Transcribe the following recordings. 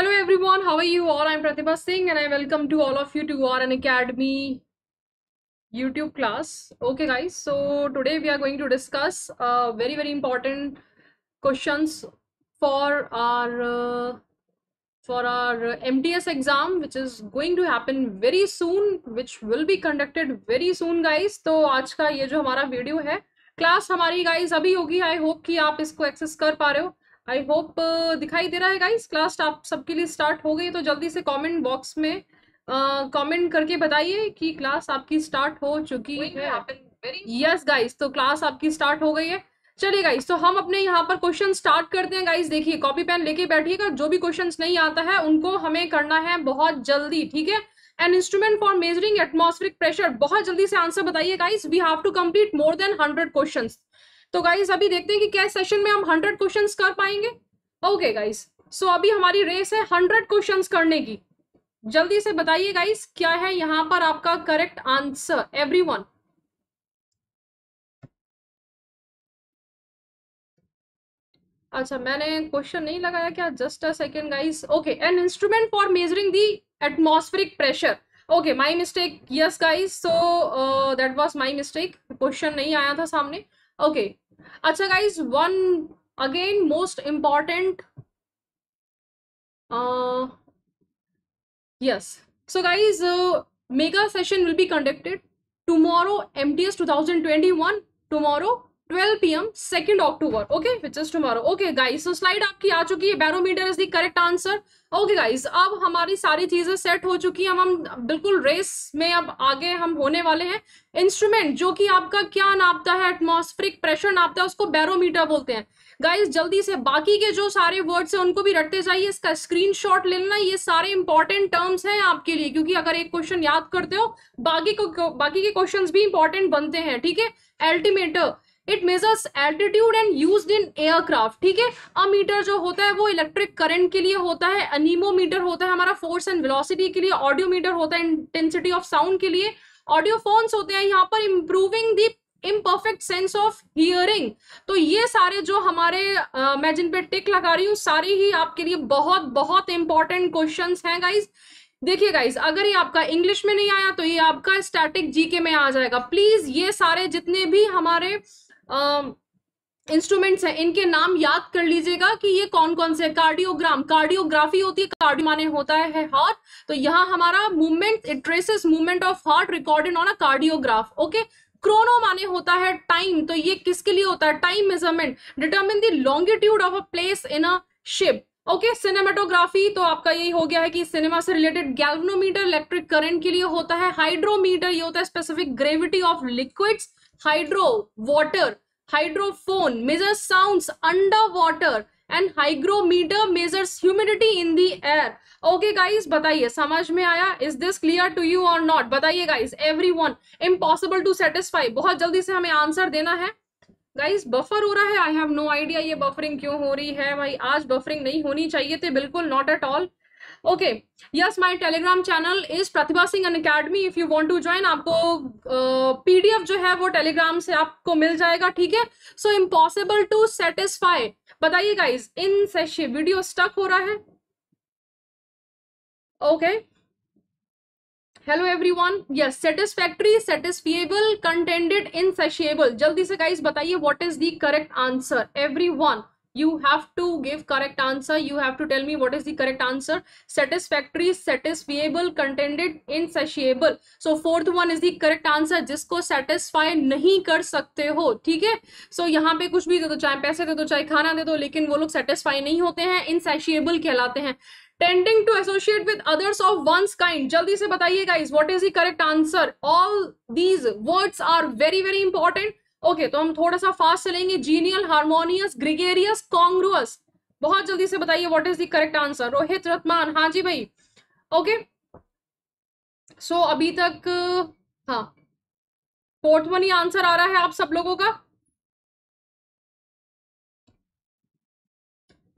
hello everyone how are you all i'm pratibha singh and i welcome to all of you to rn academy youtube class okay guys so today we are going to discuss uh, very very important questions for our uh, for our mts exam which is going to happen very soon which will be conducted very soon guys तो आज का ये जो हमारा video है class हमारी guys अभी होगी आई होप कि आप इसको एक्सेस कर पा रहे हो आई होप uh, दिखाई दे रहा है गाइस क्लास आप सबके लिए स्टार्ट हो गई तो जल्दी से कमेंट बॉक्स में कमेंट uh, करके बताइए कि क्लास आपकी स्टार्ट हो चुकी है यस गाइस तो क्लास आपकी स्टार्ट हो गई है चलिए गाइस तो हम अपने यहाँ पर क्वेश्चन स्टार्ट करते हैं गाइस देखिए कॉपी पेन लेके बैठिएगा जो भी क्वेश्चन नहीं आता है उनको हमें करना है बहुत जल्दी ठीक है an instrument for measuring atmospheric pressure बहुत जल्दी से आंसर बताइए guys we have to complete more than hundred questions तो गाइज अभी देखते हैं कि क्या सेशन में हम हंड्रेड क्वेश्चन कर पाएंगे ओके गाइज सो अभी हमारी रेस है हंड्रेड क्वेश्चन करने की जल्दी से बताइए गाइस क्या है यहां पर आपका करेक्ट आंसर एवरीवन अच्छा मैंने क्वेश्चन नहीं लगाया क्या just a second guys okay an instrument for measuring the atmospheric pressure okay my mistake yes guys so that was my mistake question नहीं आया था सामने okay acha guys one again most important uh yes so guys uh, mega session will be conducted tomorrow mts 2021 tomorrow 12 pm 2nd october okay which is tomorrow okay guys so slide आपकी आ चुकी है barometer is the correct answer okay guys अब हमारी सारी चीजें set हो चुकी हैं हम हम बिल्कुल रेस में अब आगे हम होने वाले हैं इंस्ट्रूमेंट जो कि आपका क्या नापता है एटमॉस्फेरिक प्रेशर नापता है उसको बैरोमीटर बोलते हैं गाइस जल्दी से बाकी के जो सारे वर्ड्स हैं उनको भी रटते जाइए इसका स्क्रीनशॉट ले लेना ये सारे इंपॉर्टेंट टर्म्स हैं आपके लिए क्योंकि अगर एक क्वेश्चन याद करते हो बाकी को बाकी के क्वेश्चंस भी इंपॉर्टेंट बनते हैं ठीक है altimeter it measures altitude and use in aircraft ठीक है मीटर जो होता है वो इलेक्ट्रिक करंट के लिए होता है अनिमोमीटर होता है हमारा फोर्स एंड वेलोसिटी के लिए ऑडियो मीटर होता है इंटेंसिटी ऑफ साउंड के लिए ऑडियोफोन्स होते हैं यहाँ पर improving the imperfect sense of hearing तो ये सारे जो हमारे आ, मैं जिन पे टिक लगा रही हूँ सारे ही आपके लिए बहुत बहुत इंपॉर्टेंट क्वेश्चन हैं गाइज देखिए गाइज अगर ये आपका इंग्लिश में नहीं आया तो ये आपका स्टैटिक जीके में आ जाएगा प्लीज ये सारे जितने भी हमारे इंस्ट्रूमेंट्स हैं इनके नाम याद कर लीजिएगा कि ये कौन कौन से कार्डियोग्राम कार्डियोग्राफी होती है कार्डियो माने होता है हार्ट तो यहाँ हमारा movement it traces movement of heart recorded on a cardiograph okay chrono माने होता है टाइम तो ये किसके लिए होता है time measurement determine the longitude of a place in a ship okay cinematography तो आपका यही हो गया है कि सिनेमा से रिलेटेड गैल्वनोमीटर इलेक्ट्रिक करंट के लिए होता है हाइड्रोमीटर ये होता है specific gravity of liquids water hydrophone measure sound under water and hygrometer measure humidity in the air okay guys बताइए समझ में आया is this clear to you और नॉट बताइए guys everyone impossible to satisfy बहुत जल्दी से हमें आंसर देना है गाइज बफर हो रहा है आई हैव नो आइडिया ये बफरिंग क्यों हो रही है भाई आज बफरिंग नहीं होनी चाहिए थी बिल्कुल not at all okay yes my Telegram channel is Pratibha Singh Unacademy if you want to join आपको पीडीएफ uh, जो है वो टेलीग्राम से आपको मिल जाएगा ठीक है सो इम्पॉसिबल टू सेटिस्फाई बताइए guys in session video stuck हो रहा है okay hello everyone yes satisfactory satisfiable contented insatiable जल्दी से गाइज बताइए what is the correct answer everyone you have to give correct answer you have to tell me what is the correct answer satisfactory satisfiable contended insatiable so fourth one is the correct answer jisko satisfy nahi kar sakte ho theek hai so yahan pe kuch bhi de do chahe paise de do chahe khana de do lekin wo log satisfy nahi hote hain insatiable kehlate hain tending to associate with others of one's kind jaldi se bataiye guys what is the correct answer all these words are very very important okay okay, तो हम थोड़ा सा fast चलेंगे genial harmonious gregarious कॉन्ग्रुअस बहुत जल्दी से बताइए what is the correct answer Rohit रतमान हाँ जी भाई ओके okay. सो so, अभी तक हाँ वन ही आंसर आ रहा है आप सब लोगों का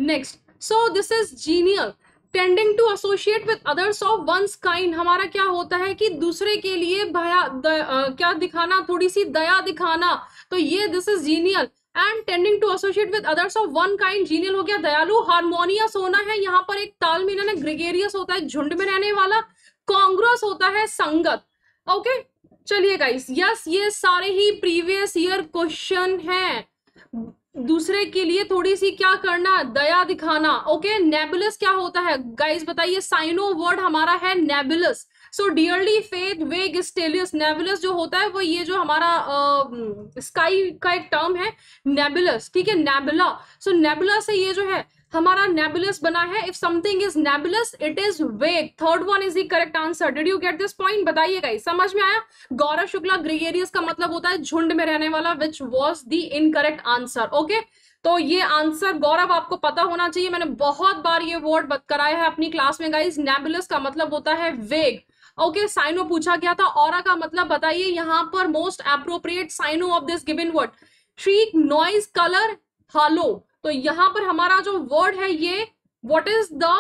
next so this is genial tending to associate with others of one's kind हमारा क्या होता है कि दूसरे के लिए भया द, आ, क्या दिखाना थोड़ी सी दया दिखाना तो ये this is genial and tending to associate with others of one kind genial हो गया दयालु हारमोनियस होना है यहाँ पर एक ताल में ना ग्रिगेरियस होता है झुंड में रहने वाला कांग्रेस होता है संगत ओके okay? चलिए गाइस यस ये सारे ही प्रीवियस ईयर क्वेश्चन हैं दूसरे के लिए थोड़ी सी क्या करना दया दिखाना ओके नेबुलस क्या होता है गाइस बताइए साइनो वर्ड हमारा है नेबुलस सो डियरली फेथ वेग स्टेलियस नेबुलस जो होता है वो ये जो हमारा स्काई uh, का एक टर्म है नेबुलस ठीक है नेबुला सो so, नेबुला से ये जो है हमारा नेबुलस बना है if something is nebulous it is vague third one is the correct answer did you get this point बताइए गाइस समझ में आया गौरव शुक्ला ग्रिगेरियस का मतलब होता है झुंड में रहने वाला which was the incorrect answer okay तो ये आंसर गौरव आपको पता होना चाहिए मैंने बहुत बार ये वर्ड कराया है अपनी क्लास में गाइज नेबुलस का मतलब होता है वेग ओके okay, साइनो पूछा गया था और का मतलब बताइए यहाँ पर most appropriate cyano of this given word shriek noise colour holler तो यहां पर हमारा जो वर्ड है ये what is the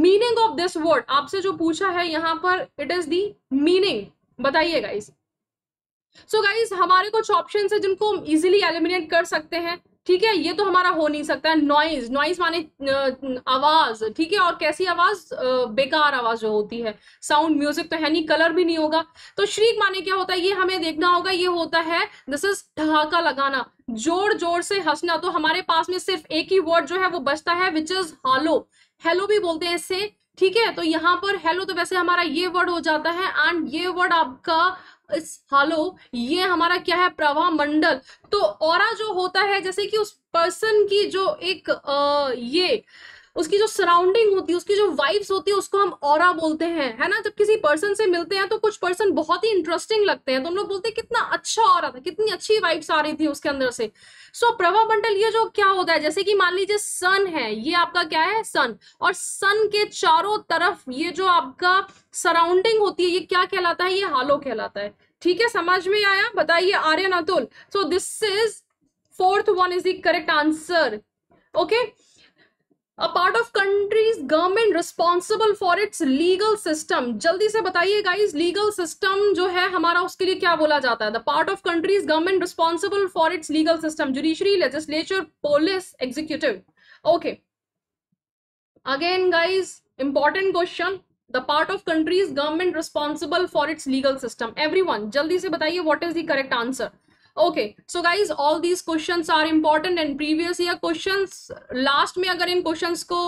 meaning of this word आपसे जो पूछा है यहां पर इट इज दी मीनिंग बताइए गाइज सो गाइज हमारे कुछ ऑप्शन है जिनको हम इजिली एलिमिनेट कर सकते हैं ठीक है ये तो हमारा हो नहीं सकता है नॉइज नॉइज माने आवाज ठीक है और कैसी आवाज बेकार आवाज जो होती है साउंड म्यूजिक तो है नहीं कलर भी नहीं होगा तो श्रीक माने क्या होता है ये हमें देखना होगा ये होता है दिस इज ठहाका लगाना जोर जोर से हंसना तो हमारे पास में सिर्फ एक ही वर्ड जो है वो बचता है विच इज हालो हेलो भी बोलते हैं इससे ठीक है तो यहाँ पर हेलो तो वैसे हमारा ये वर्ड हो जाता है एंड ये वर्ड आपका हेलो ये हमारा क्या है प्रवाह मंडल तो और जो होता है जैसे कि उस पर्सन की जो एक आ, ये उसकी जो सराउंडिंग होती है उसकी जो वाइब्स होती है उसको हम और बोलते हैं है ना जब किसी पर्सन से मिलते हैं तो कुछ पर्सन बहुत ही इंटरेस्टिंग लगते हैं तो हम लोग बोलते हैं कितना अच्छा और था कितनी अच्छी वाइब्स आ रही थी उसके अंदर से सो so, प्रभा मंडल ये जो क्या होता है जैसे कि मान लीजिए सन है ये आपका क्या है सन और सन के चारों तरफ ये जो आपका सराउंडिंग होती है ये क्या कहलाता है ये हालो कहलाता है ठीक है समझ में आया बताइए Aryan Atul so this is fourth one is the correct answer okay okay? A part of country's government responsible for its legal system जल्दी से बताइए गाइज लीगल सिस्टम जो है हमारा उसके लिए क्या बोला जाता है the part of country's government responsible for its legal system judiciary legislature police executive okay again guys important question the part of country's government responsible for its legal system everyone जल्दी से बताइए what is the correct answer okay so guys all these question are important and previous year question last में अगर इन question को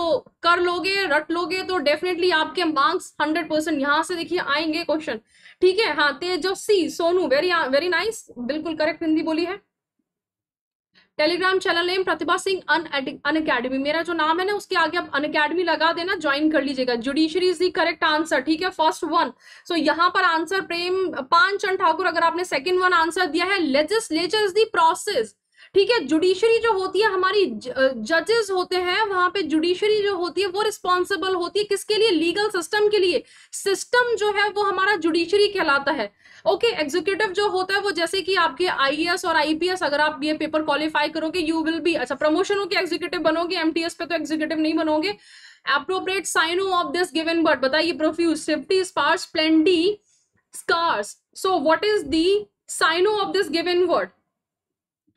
कर लोगे रट लोगे तो डेफिनेटली आपके मार्क्स हंड्रेड परसेंट यहाँ से देखिए आएंगे क्वेश्चन ठीक है हाँ see Sonu very very nice बिल्कुल करेक्ट हिंदी बोली है Telegram channel name Pratibha Singh Unacademy मेरा जो नाम है ना उसके आगे आप अन अकेडमी लगा देना ज्वाइन कर लीजिएगा judiciary is the correct answer ठीक है फर्स्ट वन सो यहाँ पर आंसर प्रेम पान चंद ठाकुर अगर आपने सेकेंड वन आंसर दिया है लेजिस्लेचर इज दी प्रोसेस ठीक है जुडिशरी जो होती है हमारी जजेस होते हैं वहां पे जुडिशरी जो होती है वो रिस्पॉन्सिबल होती है किसके लिए लीगल सिस्टम के लिए सिस्टम जो है वो हमारा जुडिशरी कहलाता है ओके okay, एग्जीक्यूटिव जो होता है वो जैसे कि आपके आईएएस और आईपीएस अगर आप ये पेपर क्वालिफाई करोगे यू विल बी अच्छा प्रमोशन के एग्जीक्यूटिव बनोगे एमटीएस पे तो एग्जीक्यूटिव नहीं बनोगे appropriate cyano of this given word बताइए profuse safety sparse plenty scarce so what is the cyano of this given word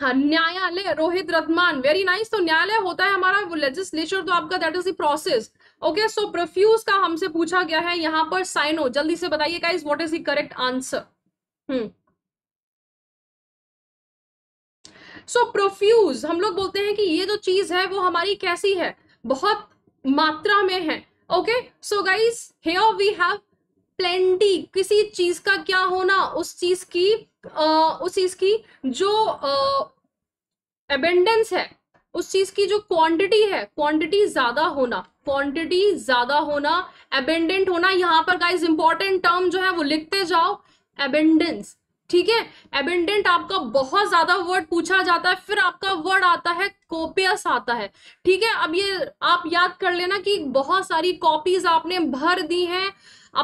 हाँ, न्यायालय रोहित रतमान वेरी नाइस तो न्यायालय होता है हमारा लेजिस्लेचर तो आपका that is the process okay so profuse का हमसे पूछा गया है यहाँ पर साइनो जल्दी से बताइए guys what is the correct answer hmm so profuse हम लोग बोलते हैं कि ये जो चीज है वो हमारी कैसी है बहुत मात्रा में है okay so guys here we have plenty किसी चीज का क्या होना उस चीज की उस चीज की जो एबेंडेंस है उस चीज की जो क्वांटिटी है क्वांटिटी ज्यादा होना क्वांटिटी ज्यादा होना एबेंडेंट होना यहां पर गाइज इंपॉर्टेंट टर्म जो है वो लिखते जाओ एबेंडेंस ठीक है एबेंडेंट आपका बहुत ज्यादा वर्ड पूछा जाता है फिर आपका वर्ड आता है कॉपियस आता है ठीक है अब ये आप याद कर लेना कि बहुत सारी कॉपीज आपने भर दी हैं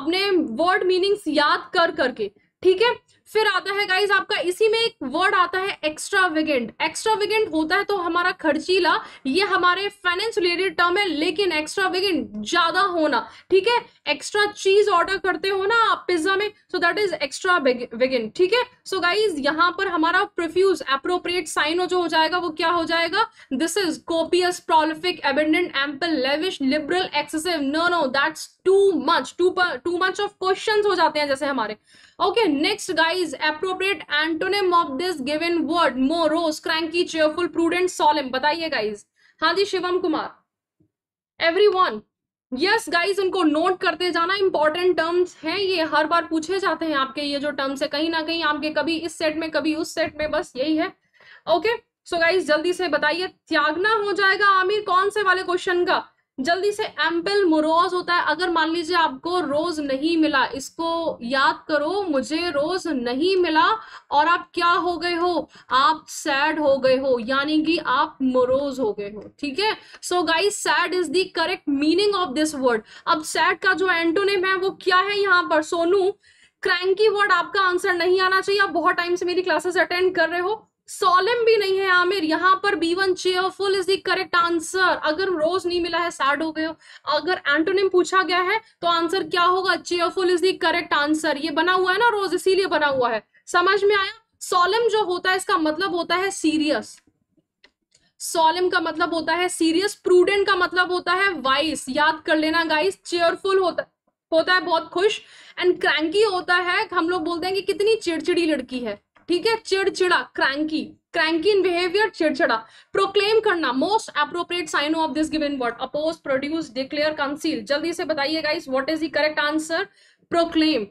अपने वर्ड मीनिंग्स याद कर करके ठीक है फिर आता है गाइज आपका इसी में एक वर्ड आता है एक्स्ट्राविगेंट एक्स्ट्राविगेंट होता है तो हमारा खर्चीला ये हमारे फाइनेंस रिलेटेड टर्म है लेकिन एक्स्ट्राविगेंट ज्यादा होना ठीक है एक्स्ट्रा चीज ऑर्डर करते हो ना आप पिज्जा में so that is extravagant ठीक है सो गाइज यहाँ पर हमारा प्रोफ्यूज अप्रोप्रिएट साइनो जो हो जाएगा वो क्या हो जाएगा this is copious prolific abundant ample lavish liberal excessive no no that's too much too too much of question हो जाते हैं जैसे हमारे okay next guys appropriate antonym of this given word morose cranky cheerful prudent solemn बताइए गाइज हाँ जी Shivam Kumar everyone yes yes, guys उनको नोट करते जाना इंपॉर्टेंट टर्म्स हैं ये हर बार पूछे जाते हैं आपके ये जो टर्म्स है कहीं ना कहीं आपके कभी इस सेट में कभी उस सेट में बस यही है ओके सो गाइज जल्दी से बताइए त्यागना हो जाएगा आमिर कौन से वाले क्वेश्चन का जल्दी से एम्पल मुरोज होता है अगर मान लीजिए आपको रोज नहीं मिला इसको याद करो मुझे रोज नहीं मिला और आप क्या हो गए हो आप सैड हो गए हो यानी कि आप मुरोज हो गए हो ठीक है so guys sad is the correct meaning of this word अब सैड का जो एंटोनेम है वो क्या है यहाँ पर सोनू क्रैंकी वर्ड आपका आंसर नहीं आना चाहिए आप बहुत टाइम से मेरी क्लासेस अटेंड कर रहे हो सोलम भी नहीं है आमिर यहाँ पर B one cheerful is the correct answer अगर रोज नहीं मिला है सैड हो गए हो अगर एंटोनिम पूछा गया है तो आंसर क्या होगा cheerful is the correct answer ये बना हुआ है ना रोज इसीलिए बना हुआ है समझ में आया सोलम जो होता है इसका मतलब होता है सीरियस सोलम का मतलब होता है सीरियस प्रूडेंट का मतलब होता है वाइस याद कर लेना गाइस चेयरफुल होता होता है बहुत खुश एंड क्रैंकी होता है हम लोग बोलते हैं कि कितनी चिड़चिड़ी लड़की है ठीक है चिड़चिड़ा क्रैंकी क्रैंकी इन बिहेवियर चिड़चिड़ा प्रोक्लेम करना most appropriate sign of this given word oppose produce declare conceal जल्दी से बताइए guys what is the correct answer proclaim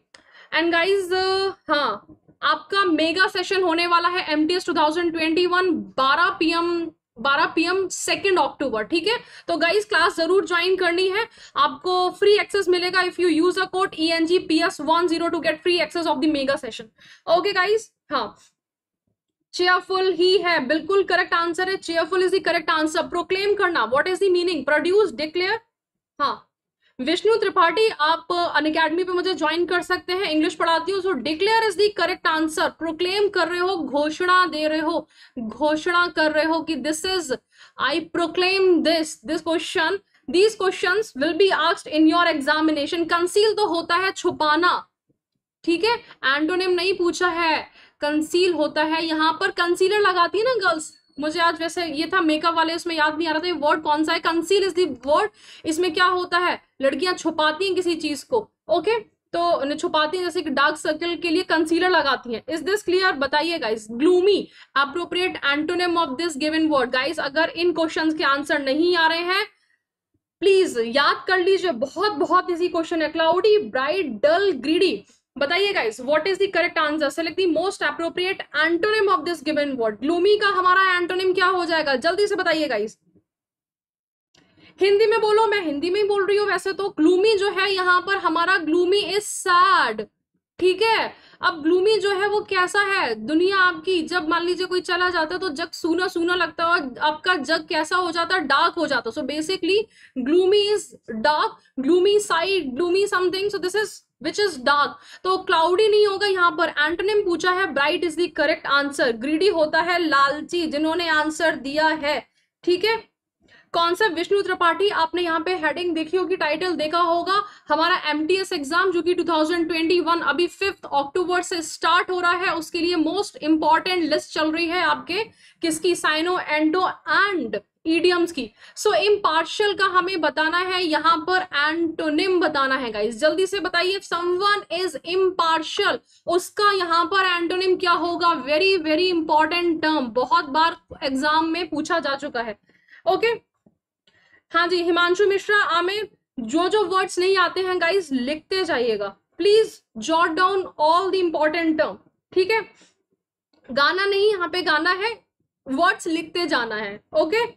and guys हाँ आपका मेगा सेशन होने वाला है M T S two thousand twenty one बारह पी एम बारह पी एम सेकेंड अक्टूबर ठीक है तो गाइज क्लास जरूर ज्वाइन करनी है आपको फ्री एक्सेस मिलेगा if you use a code E N G P S one zero to get free access of the mega session okay guys हाँ cheerful ही है बिल्कुल करेक्ट आंसर है cheerful is the correct answer proclaim करना what is the meaning produce declare हाँ विष्णु त्रिपाठी आप अन academy पर मुझे ज्वाइन कर सकते हैं इंग्लिश पढ़ाती हूँ so declare is the correct answer proclaim कर रहे हो घोषणा दे रहे हो घोषणा कर रहे हो कि this is I proclaim this this question these question will be asked in your examination conceal तो होता है छुपाना ठीक है एंटोनिम नहीं पूछा है कंसील होता है यहाँ पर कंसीलर लगाती है ना गर्ल्स मुझे आज वैसे ये था मेकअप वाले उसमें याद नहीं आ रहा था ये वर्ड कौन सा है कंसील इज दर्ड इसमें क्या होता है लड़कियां छुपाती हैं किसी चीज को ओके तो छुपाती हैं जैसे कि डार्क सर्कल के लिए कंसीलर लगाती हैं इज दिस क्लियर बताइए guys gloomy appropriate antonym of this given word guys अगर इन क्वेश्चन के आंसर नहीं आ रहे हैं प्लीज याद कर लीजिए बहुत बहुत इजी क्वेश्चन है क्लाउडी ब्राइट डल ग्रीडी बताइए guys what is the correct answer select the most appropriate antonym of this given word gloomy का हमारा एंटोनिम क्या हो जाएगा जल्दी से बताइए गाइस हिंदी में बोलो मैं हिंदी में ही बोल रही हूँ वैसे तो ग्लूमी जो है यहाँ पर हमारा ग्लूमी इज सैड ठीक है अब ग्लूमी जो है वो कैसा है दुनिया आपकी जब मान लीजिए कोई चला जाता है तो जग सूना सूना लगता है और आपका जग कैसा हो जाता है डार्क हो जाता है so basically gloomy is dark gloomy side gloomy something so this is which is dark तो क्लाउडी नहीं होगा यहाँ पर एंटोनिम पूछा है bright is the correct answer greedy होता है लालची जिन्होंने आंसर दिया है ठीक है कौन सा विष्णु त्रिपाठी आपने यहाँ पे हेडिंग देखी होगी टाइटल देखा होगा हमारा एस एग्जाम जो कि 2021 अभी फिफ्थ अक्टूबर से स्टार्ट हो रहा है उसके लिए मोस्ट इंपॉर्टेंट लिस्ट चल रही है आपके किसकी साइनो एंडो एंड ईडियम्स की सो so, इम्पार्शल का हमें बताना है यहां पर एंटोनिम बताना है गाइस जल्दी से बताइए समवन इज इम्पार्शल उसका यहां पर एंटोनिम क्या होगा वेरी वेरी इंपॉर्टेंट टर्म बहुत बार एग्जाम में पूछा जा चुका है ओके okay? हाँ जी हिमांशु मिश्रा आमे जो जो वर्ड्स नहीं आते हैं गाइज लिखते जाइएगा please jot down all the important term ठीक है गाना नहीं यहाँ पे गाना है वर्ड्स लिखते जाना है ओके okay?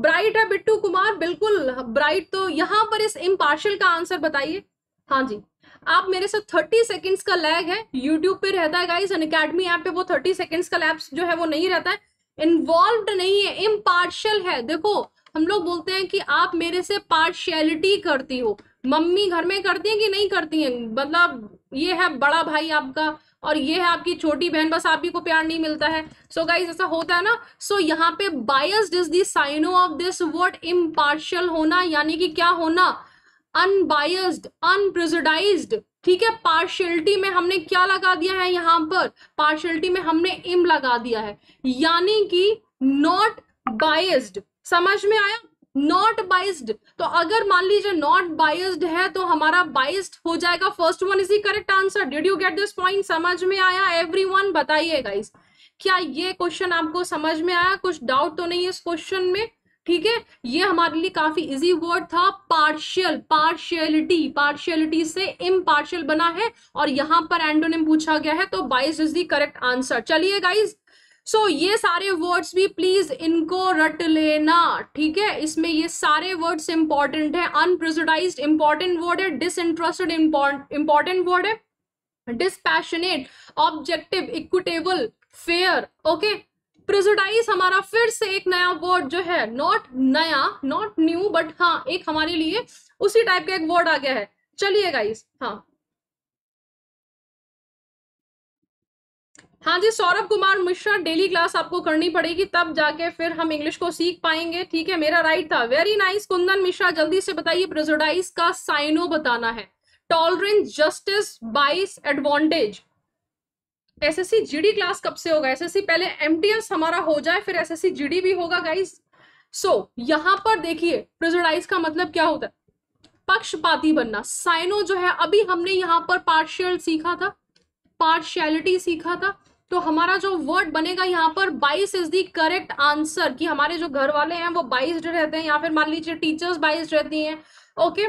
ब्राइट है बिट्टू कुमार बिल्कुल ब्राइट तो यहाँ पर इस इम्पार्शल का आंसर बताइए हाँ जी आप मेरे से थर्टी सेकेंड्स का लैग है यूट्यूब पे रहता है गाइस अनकेडमी ऐप पे वो थर्टी सेकेंड्स का लैब्स जो है वो नहीं रहता है इन्वॉल्व नहीं है इम्पार्शल है देखो हम लोग बोलते हैं कि आप मेरे से पार्शियलिटी करती हो मम्मी घर में करती है कि नहीं करती है मतलब ये है बड़ा भाई आपका और ये है आपकी छोटी बहन बस आप ही को प्यार नहीं मिलता है सो so गाइज ऐसा होता है ना सो so यहाँ पे bias is the cyano of this word impartial होना यानी कि क्या होना अनबायस्ड अनप्रिजाइज ठीक है पार्शियलिटी में हमने क्या लगा दिया है यहाँ पर पार्शियलिटी में हमने इम लगा दिया है यानी कि नॉट बायस्ड समझ में आया नॉट बाइस्ड तो अगर मान लीजिए नॉट बाइस्ड है तो हमारा बाइस्ड हो जाएगा first one is the correct answer did you get this point समझ में आया एवरी वन बताइए गाइज क्या ये क्वेश्चन आपको समझ में आया कुछ डाउट तो नहीं है इस क्वेश्चन में ठीक है ये हमारे लिए काफी इजी वर्ड था पार्शियल पार्शियलिटी पार्शियलिटी से इम्पार्शियल बना है और यहां पर एंडोनिम पूछा गया है तो bias is the correct answer चलिए गाइज सो so, ये सारे वर्ड्स भी प्लीज इनको रट लेना ठीक है इसमें ये सारे वर्ड्स इंपॉर्टेंट है अनप्रेजाइज इंपॉर्टेंट वर्ड है डिसइंटरेस्टेड इंपॉर्टेंट वर्ड है dispassionate objective equitable fair okay prejudice हमारा फिर से एक नया वर्ड जो है नॉट नया नॉट न्यू बट हाँ एक हमारे लिए उसी टाइप का एक वर्ड आ गया है चलिए गाइस हाँ हाँ जी सौरभ कुमार मिश्रा डेली क्लास आपको करनी पड़ेगी तब जाके फिर हम इंग्लिश को सीख पाएंगे ठीक है मेरा राइट था वेरी नाइस कुंदन मिश्रा जल्दी से बताइए प्रेजोडाइज का साइनो बताना है tolerance justice bias advantage SSC GD class कब से होगा एसएससी पहले एमटीएस हमारा हो जाए फिर एसएससी जीडी भी होगा गाइस सो so, यहां पर देखिए प्रेजोडाइज का मतलब क्या होता है पक्षपाती बनना साइनो जो है अभी हमने यहाँ पर पार्शियल सीखा था पार्शियलिटी सीखा था तो हमारा जो वर्ड बनेगा यहाँ पर बाइस इज दी करेक्ट आंसर कि हमारे जो घर वाले हैं वो बाइस्ड रहते हैं या फिर मान लीजिए टीचर्स बाइस रहती हैं ओके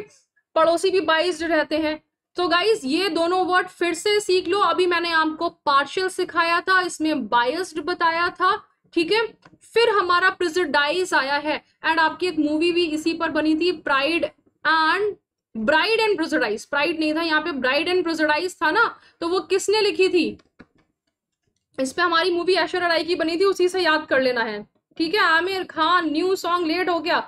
पड़ोसी भी बाइस्ड रहते हैं तो गाइज ये दोनों वर्ड फिर से सीख लो अभी मैंने आपको पार्शियल सिखाया था इसमें बाइस्ड बताया था ठीक है फिर हमारा प्रिजाइज आया है एंड आपकी एक मूवी भी इसी पर बनी थी pride and bride and prejudice pride नहीं था यहाँ पे ब्राइड एंड प्रिजाइज था ना तो वो किसने लिखी थी इस पर हमारी मूवी ऐश्वर्य राय की बनी थी उसी से याद कर लेना है ठीक है Aamir Khan new song late हो गया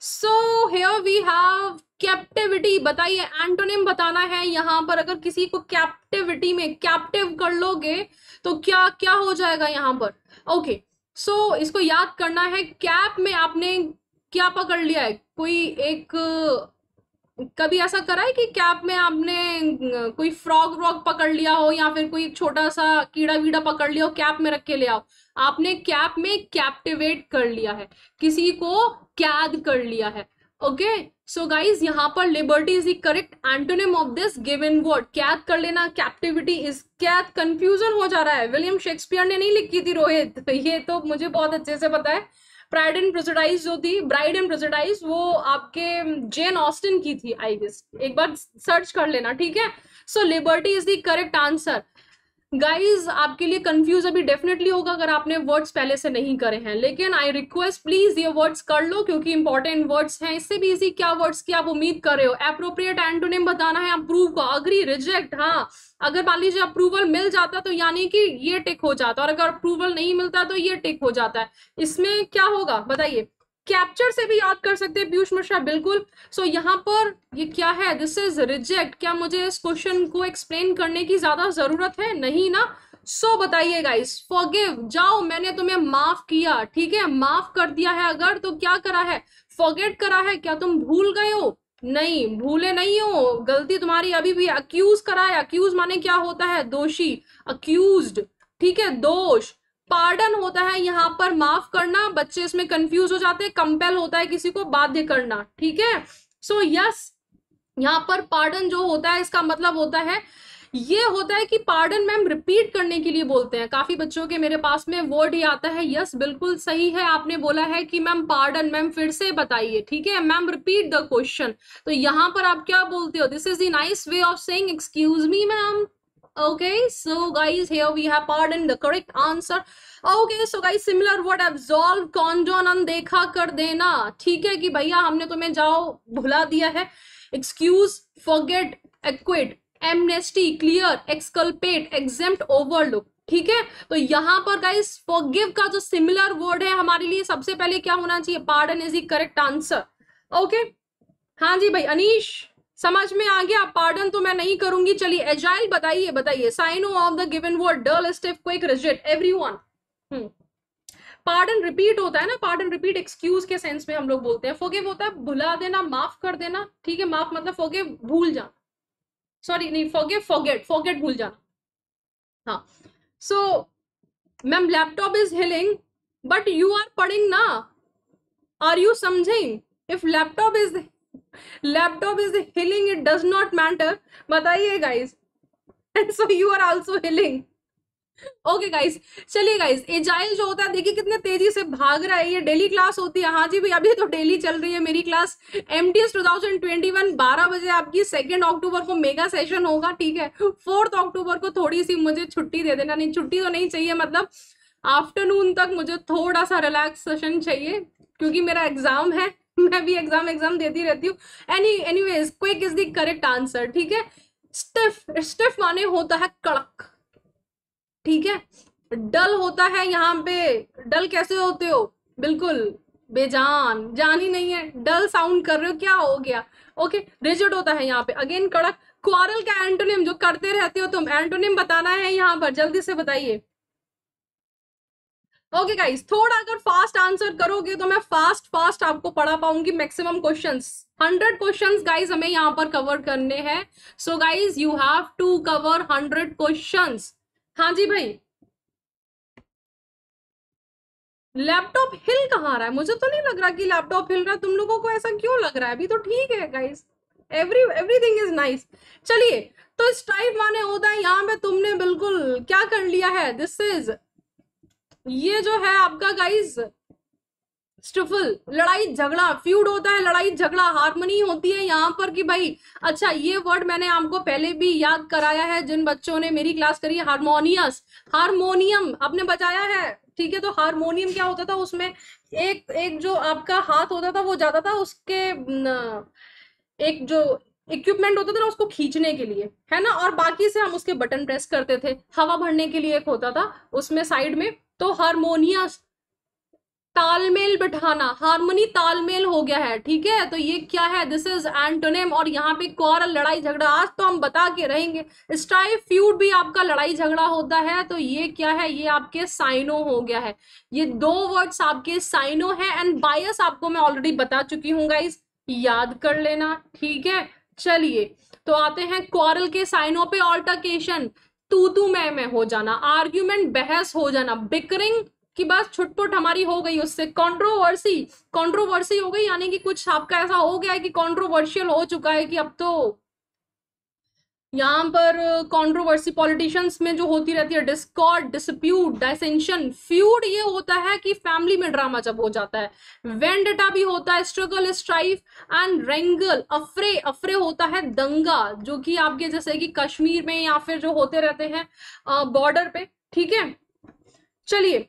so here we have captivity बताइए एंटोनिम बताना है यहाँ पर अगर किसी को कैप्टिविटी में कैप्टिव कर लोगे तो क्या क्या हो जाएगा यहाँ पर ओके okay, सो so, इसको याद करना है कैप में आपने क्या पकड़ लिया है कोई एक कभी ऐसा करा है कि कैब में आपने कोई फ्रॉग व्रॉग पकड़ लिया हो या फिर कोई छोटा सा कीड़ा वीड़ा पकड़ लिया हो कैप में रख के ले आओ आपने कैप में कैप्टिवेट कर लिया है किसी को कैद कर लिया है ओके सो गाइज यहाँ पर liberty is the correct antonym of this in word कैद कर लेना कैप्टिविटी इज कैद कंफ्यूजन हो जा रहा है विलियम शेक्सपियर ने नहीं लिखी थी रोहित ये तो मुझे बहुत अच्छे से पता है प्राइड एंड प्रेजाइज जो थी ब्राइड एंड प्रेजाइज वो आपके जेन um, ऑस्टिन की थी आई गेस एक बार सर्च कर लेना ठीक है so liberty is the correct answer guys आपके लिए कंफ्यूज अभी डेफिनेटली होगा अगर आपने वर्ड्स पहले से नहीं करे हैं लेकिन आई रिक्वेस्ट प्लीज ये वर्ड्स कर लो क्योंकि इंपॉर्टेंट वर्ड्स हैं इससे भी इजी क्या वर्ड्स की आप उम्मीद कर रहे हो अप्रोप्रिएट एंटोनिम बताना है अप्रूव का अग्री रिजेक्ट हाँ अगर मान लीजिए अप्रूवल मिल जाता तो यानी कि ये टिक हो जाता और अगर अप्रूवल नहीं मिलता तो ये टिक हो जाता है इसमें क्या होगा बताइए कैप्चर से भी याद कर सकते हैं पीयूष मिश्रा बिल्कुल सो so, यहाँ पर ये क्या है दिस इज रिजेक्ट क्या मुझे इस क्वेश्चन को एक्सप्लेन करने की ज्यादा जरूरत है नहीं ना सो so, बताइए गाइस फॉरगिव जाओ मैंने तुम्हें माफ किया ठीक है माफ कर दिया है अगर तो क्या करा है फॉरगेट करा है क्या तुम भूल गए हो नहीं भूले नहीं हो गलती तुम्हारी अभी भी अक्यूज करा है अक्यूज माने क्या होता है दोषी अक्यूज ठीक है दोष पार्डन होता है यहाँ पर माफ करना बच्चे इसमें कंफ्यूज हो जाते हैं कंपेल होता है किसी को बाध्य करना ठीक है सो यस यहाँ पर पार्डन जो होता है इसका मतलब होता है ये होता है कि पार्डन मैम रिपीट करने के लिए बोलते हैं काफी बच्चों के मेरे पास में वर्ड ही आता है यस बिल्कुल सही है आपने बोला है कि मैम पार्डन मैम फिर से बताइए ठीक है मैम रिपीट द क्वेश्चन तो यहाँ पर आप क्या बोलते हो this is the nice way of saying excuse me ma'am okay so guys here we have pardon the correct answer okay so guys similar word absolve condone dekha kar dena theek hai ki bhaiya humne tumhe jao bhula diya hai excuse forget acquit amnesty clear exculpate exempt overlook ठीक है तो यहां पर guys forgive का जो similar word है हमारे लिए सबसे पहले क्या होना चाहिए pardon is the correct answer okay हाँ जी भाई अनिश समझ में आ गया पार्डन तो मैं नहीं करूंगी चलिए एजाइल बताइए बताइए synonym of the given word dull stiff quick rigid one pardon repeat होता है ना पार्डन रिपीट एक्सक्यूज के सेंस में हम लोग बोलते हैं फोगेव होता है भुला देना माफ कर देना ठीक है माफ मतलब फोगे भूल जाना सॉरी नहीं फोगिव फोगेट फोगेट भूल जाना हाँ so ma'am laptop is healing but you are पढ़िंग ना आर यू समझिंग if laptop is laptop is healing it does not matter बताइए guys and so you are also healing okay guys चलिए guys agile जो होता है देखिए कितने तेजी से भाग रहा है ये डेली क्लास होती है हाँ जी भाई अभी तो डेली चल रही है मेरी class M T S two thousand twenty one बारह बजे आपकी सेकेंड अक्टूबर को मेगा सेशन होगा ठीक है फोर्थ अक्टूबर को थोड़ी सी मुझे छुट्टी दे देना नहीं छुट्टी तो नहीं चाहिए मतलब आफ्टरनून तक मुझे थोड़ा सा रिलैक्स सेशन चाहिए क्योंकि मेरा एग्जाम है मैं भी एग्जाम एग्जाम देती रहती हूँ any anyways quick is the correct answer ठीक है स्टिफ स्टिफ माने होता है कड़क ठीक है डल होता है यहाँ पे डल कैसे होते हो बिल्कुल बेजान जान ही नहीं है डल साउंड कर रहे हो क्या हो गया ओके रिजिड होता है यहाँ पे अगेन कड़क क्वारल का एंटोनियम जो करते रहते हो तुम एंटोनियम बताना है यहाँ पर जल्दी से बताइए ओके गाइस थोड़ा अगर फास्ट आंसर करोगे तो मैं फास्ट फास्ट आपको पढ़ा पाऊंगी maximum questions hundred questions guys हमें यहाँ पर कवर करने हैं so guys you have to cover hundred questions हाँ जी भाई लैपटॉप हिल कहाँ रहा है मुझे तो नहीं लग रहा कि लैपटॉप हिल रहा है तुम लोगों को ऐसा क्यों लग रहा है अभी तो ठीक है guys every everything is nice चलिए तो इस टाइप माने होता है यहाँ पे तुमने बिल्कुल क्या कर लिया है दिस इज ये जो है आपका गाइज स्टफल लड़ाई झगड़ा फ्यूड होता है लड़ाई झगड़ा हारमोनी होती है यहाँ पर कि भाई अच्छा ये वर्ड मैंने आपको पहले भी याद कराया है जिन बच्चों ने मेरी क्लास करी हारमोनियस हारमोनियम आपने बचाया है ठीक है तो हारमोनियम क्या होता था उसमें एक एक जो आपका हाथ होता था वो जाता था उसके एक जो इक्विपमेंट होता था ना उसको खींचने के लिए है ना और बाकी से हम उसके बटन प्रेस करते थे हवा भरने के लिए एक होता था उसमें साइड में तो हारमोनियस तालमेल बिठाना हारमोनी तालमेल हो गया है ठीक है तो ये क्या है दिस इज एंटोनेम और यहाँ पे कॉरल लड़ाई झगड़ा आज तो हम बता के रहेंगे स्ट्राइफ फ्यूड भी आपका लड़ाई झगड़ा होता है तो ये क्या है ये आपके साइनो हो गया है ये दो वर्ड्स आपके साइनो है एंड बायस आपको मैं ऑलरेडी बता चुकी हूँ गाइज याद कर लेना ठीक है चलिए तो आते हैं क्वारल के साइनो पे ऑल्टरकेशन तू तू मैं मैं हो जाना आर्ग्यूमेंट बहस हो जाना बिकरिंग कि बस छुटपुट हमारी हो गई उससे कंट्रोवर्सी कंट्रोवर्सी हो गई यानी कि कुछ आपका ऐसा हो गया है कि कंट्रोवर्शियल हो चुका है कि अब तो यहाँ पर कंट्रोवर्सी पॉलिटिशियंस में जो होती रहती है डिस्कॉर्ड डिस्प्यूट डायसेंशन फ्यूड ये होता है कि फैमिली में ड्रामा जब हो जाता है वेंडेटा भी होता है struggle strife and wrangle affray affray होता है दंगा जो कि आपके जैसे कि कश्मीर में या फिर जो होते रहते हैं बॉर्डर पे ठीक है चलिए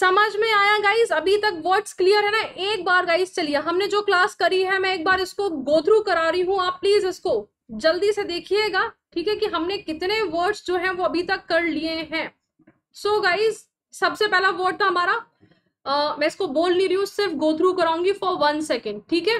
समझ में आया गाइस अभी तक वर्ड्स क्लियर है ना एक बार गाइस चलिए हमने जो क्लास करी है मैं एक बार इसको गो थ्रू करा रही हूँ आप प्लीज इसको जल्दी से देखिएगा ठीक है कि हमने कितने वर्ड्स जो हैं वो अभी तक कर लिए हैं सो so गाइज सबसे पहला वर्ड था हमारा आ, मैं इसको बोल नहीं रही हूँ सिर्फ गो थ्रू कराऊंगी फॉर वन सेकेंड ठीक है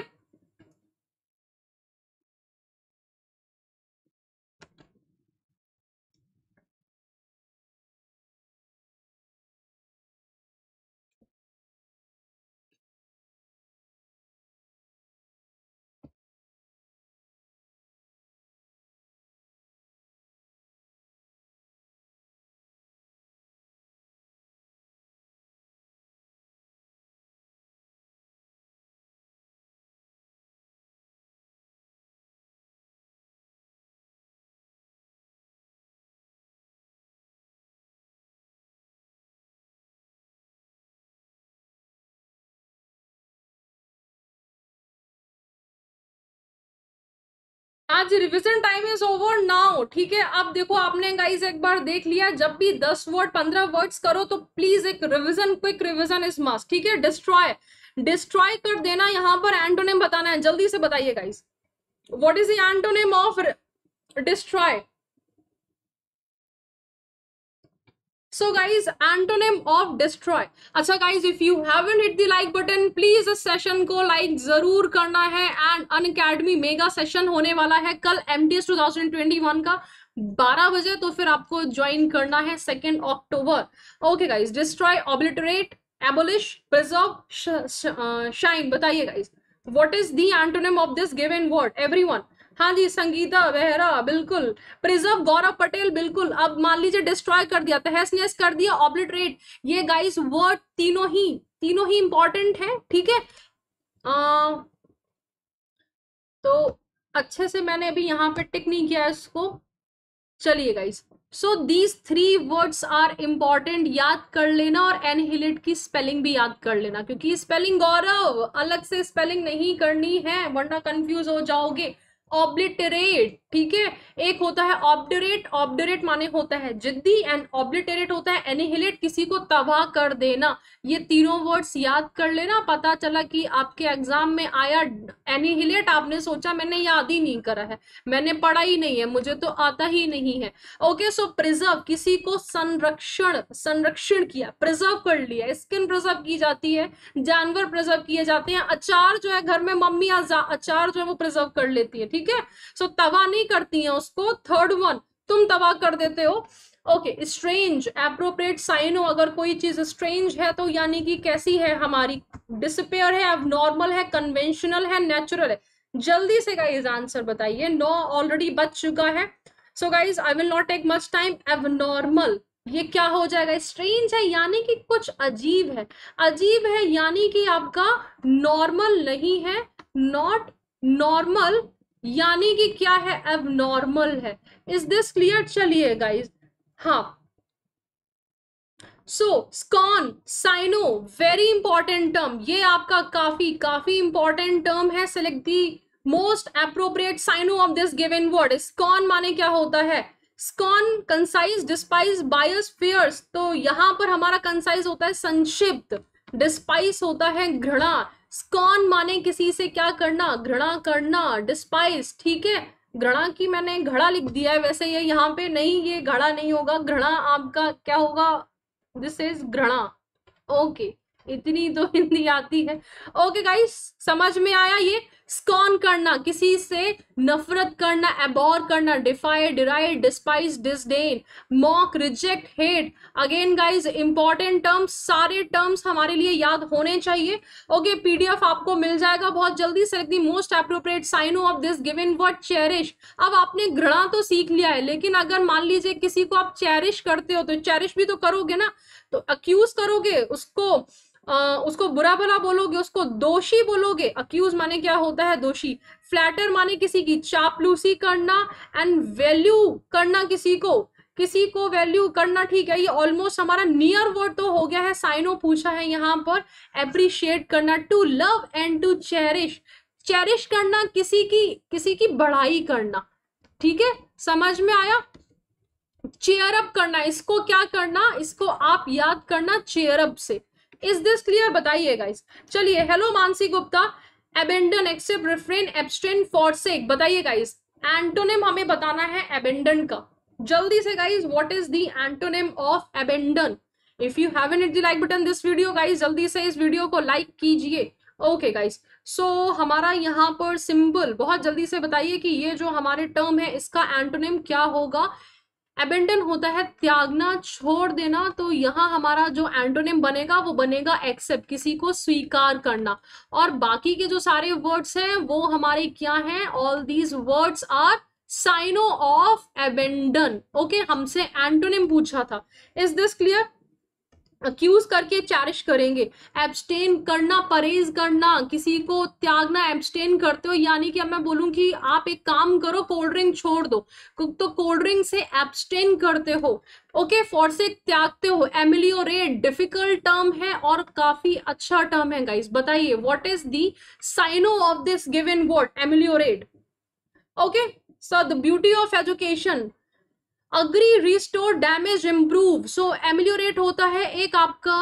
आज revision time is over now ठीक है अब देखो आपने गाइज एक बार देख लिया जब भी दस वर्ड पंद्रह वर्ड्स करो तो प्लीज एक revision quick revision is must ठीक है डिस्ट्रॉय डिस्ट्रॉय कर देना यहाँ पर एंटोनेम बताना है जल्दी से बताइए guys what is the antonym of destroy so guys antonym of destroy acha guys if you haven't hit the like button please इस session को like जरूर करना है and unacademy mega session होने वाला है कल MDS 2021 का 12 बजे तो फिर आपको ज्वाइन करना है second October okay guys destroy obliterate abolish preserve shine बताइए guys what is the antonym of this given word everyone हाँ जी संगीता बेहरा बिल्कुल प्रिजर्व गौरव पटेल बिल्कुल अब मान लीजिए डिस्ट्रॉय कर दिया तहस कर दिया ऑब्लिटरेट ये गाइस वर्ड तीनों ही तीनों ही इंपॉर्टेंट है ठीक है तो अच्छे से मैंने अभी यहाँ पे टिक नहीं किया इसको चलिए guys so these three words are important याद कर लेना और एनहिलेट की स्पेलिंग भी याद कर लेना क्योंकि स्पेलिंग गौरव अलग से स्पेलिंग नहीं करनी है वरना कंफ्यूज हो जाओगे ऑब्लिटरेट ठीक है एक होता है ऑब्डरेट ऑब्डरेट माने होता है जिद्दी एंड ऑब्लिटरेट होता है एनिहिलेट किसी को तबाह कर देना ये तीनों वर्ड्स याद कर लेना पता चला कि आपके एग्जाम में आया एनिहिलेट आपने सोचा मैंने याद ही नहीं करा है मैंने पढ़ा ही नहीं है मुझे तो आता ही नहीं है ओके सो प्रिजर्व किसी को संरक्षण संरक्षण किया प्रिजर्व कर लिया स्किन प्रिजर्व की जाती है जानवर प्रिजर्व किए जाते हैं अचार जो है घर में मम्मी अचार जो है वो प्रिजर्व कर लेती है ठीक ठीक है सो तवा नहीं करती हैं उसको थर्ड वन तुम तवा कर देते हो ओके स्ट्रेंज एप्रोप्रिएट साइन हो अगर कोई चीज स्ट्रेंज है तो यानी कि कैसी है हमारी डिसपेयर है अब नॉर्मल है कन्वेंशनल है नेचुरल है जल्दी से गाइज आंसर बताइए नो ऑलरेडी बच चुका है so guys I will not take much time abnormal ये क्या हो जाएगा स्ट्रेंज है यानी कि कुछ अजीब है अजीब है यानी कि आपका नॉर्मल नहीं है नॉट नॉर्मल यानी कि क्या है नॉर्मल है इज दिस क्लियर चलिए गाइज हा so scorn synonym very important term ये आपका काफी काफी इंपॉर्टेंट टर्म है select the most appropriate cyano of this given word scorn माने क्या होता है scorn concise despise bias fierce तो यहां पर हमारा कंसाइज होता है संक्षिप्त डिस्पाइस होता है घृणा स्कॉन माने किसी से क्या करना घृणा करना डिस्पाइस ठीक है घृणा की मैंने घड़ा लिख दिया है वैसे ये यहाँ पे नहीं ये घड़ा नहीं होगा घृणा आपका क्या होगा दिस इज घृणा ओके इतनी तो हिंदी आती है ओके गाइस समझ में आया ये स्कॉन करना किसी से नफरत करना एबोर करना defy deride despise disdain mock reject hate again guys important terms सारे टर्म्स हमारे लिए याद होने चाहिए ओके okay, पीडीएफ आपको मिल जाएगा बहुत जल्दी select the most appropriate sign of this given word cherish अब आपने घृणा तो सीख लिया है लेकिन अगर मान लीजिए किसी को आप चेरिश करते हो तो चेरिश भी तो करोगे ना तो अक्यूज करोगे उसको आ, उसको बुरा भला बोलोगे उसको दोषी बोलोगे अक्यूज माने क्या होता है दोषी फ्लैटर माने किसी की चापलूसी करना एंड वैल्यू करना किसी को किसी को वैल्यू करना ठीक है ये ऑलमोस्ट हमारा नियर वर्ड तो हो गया है साइनो पूछा है यहाँ पर एप्रिशिएट करना to love and to cherish cherish करना किसी की किसी की बढ़ाई करना ठीक है समझ में आया चेयरअप करना इसको क्या करना इसको आप याद करना चेयरअप से इज दिस क्लियर बताइए गाइस चलिए hello Mansi Gupta abandon accept refrain forsake बताइए गाइस एंटोनिम हमें बताना है एबेंडन का जल्दी से guys what is the antonym of abandon if you have an it the like button this video guys जल्दी से इस वीडियो को लाइक कीजिए ओके गाइज सो हमारा यहाँ पर सिंबल बहुत जल्दी से बताइए कि ये जो हमारे टर्म है इसका एंटोनिम क्या होगा एबेंडन होता है त्यागना छोड़ देना तो यहाँ हमारा जो एंटोनिम बनेगा वो बनेगा एक्सेप्ट किसी को स्वीकार करना और बाकी के जो सारे वर्ड्स हैं वो हमारे क्या हैं all these words are synonym of abandon okay हमसे एंटोनिम पूछा था इज दिस क्लियर अक्यूज करके चैरिश करेंगे एब्सटेन करना परहेज करना किसी को त्यागना एब्सटेन करते हो यानी कि अब मैं बोलूँ कि आप एक काम करो कोल्ड ड्रिंक छोड़ दो तो कोल्ड ड्रिंक से एब्सटेन करते हो ओके फॉरसेक त्यागते हो एमिलियो डिफिकल्ट टर्म है और काफी अच्छा टर्म है गाइस बताइए what is the cyano of this given word ameliorate okay so the beauty of education agree restore damage improve so ameliorate होता है एक आपका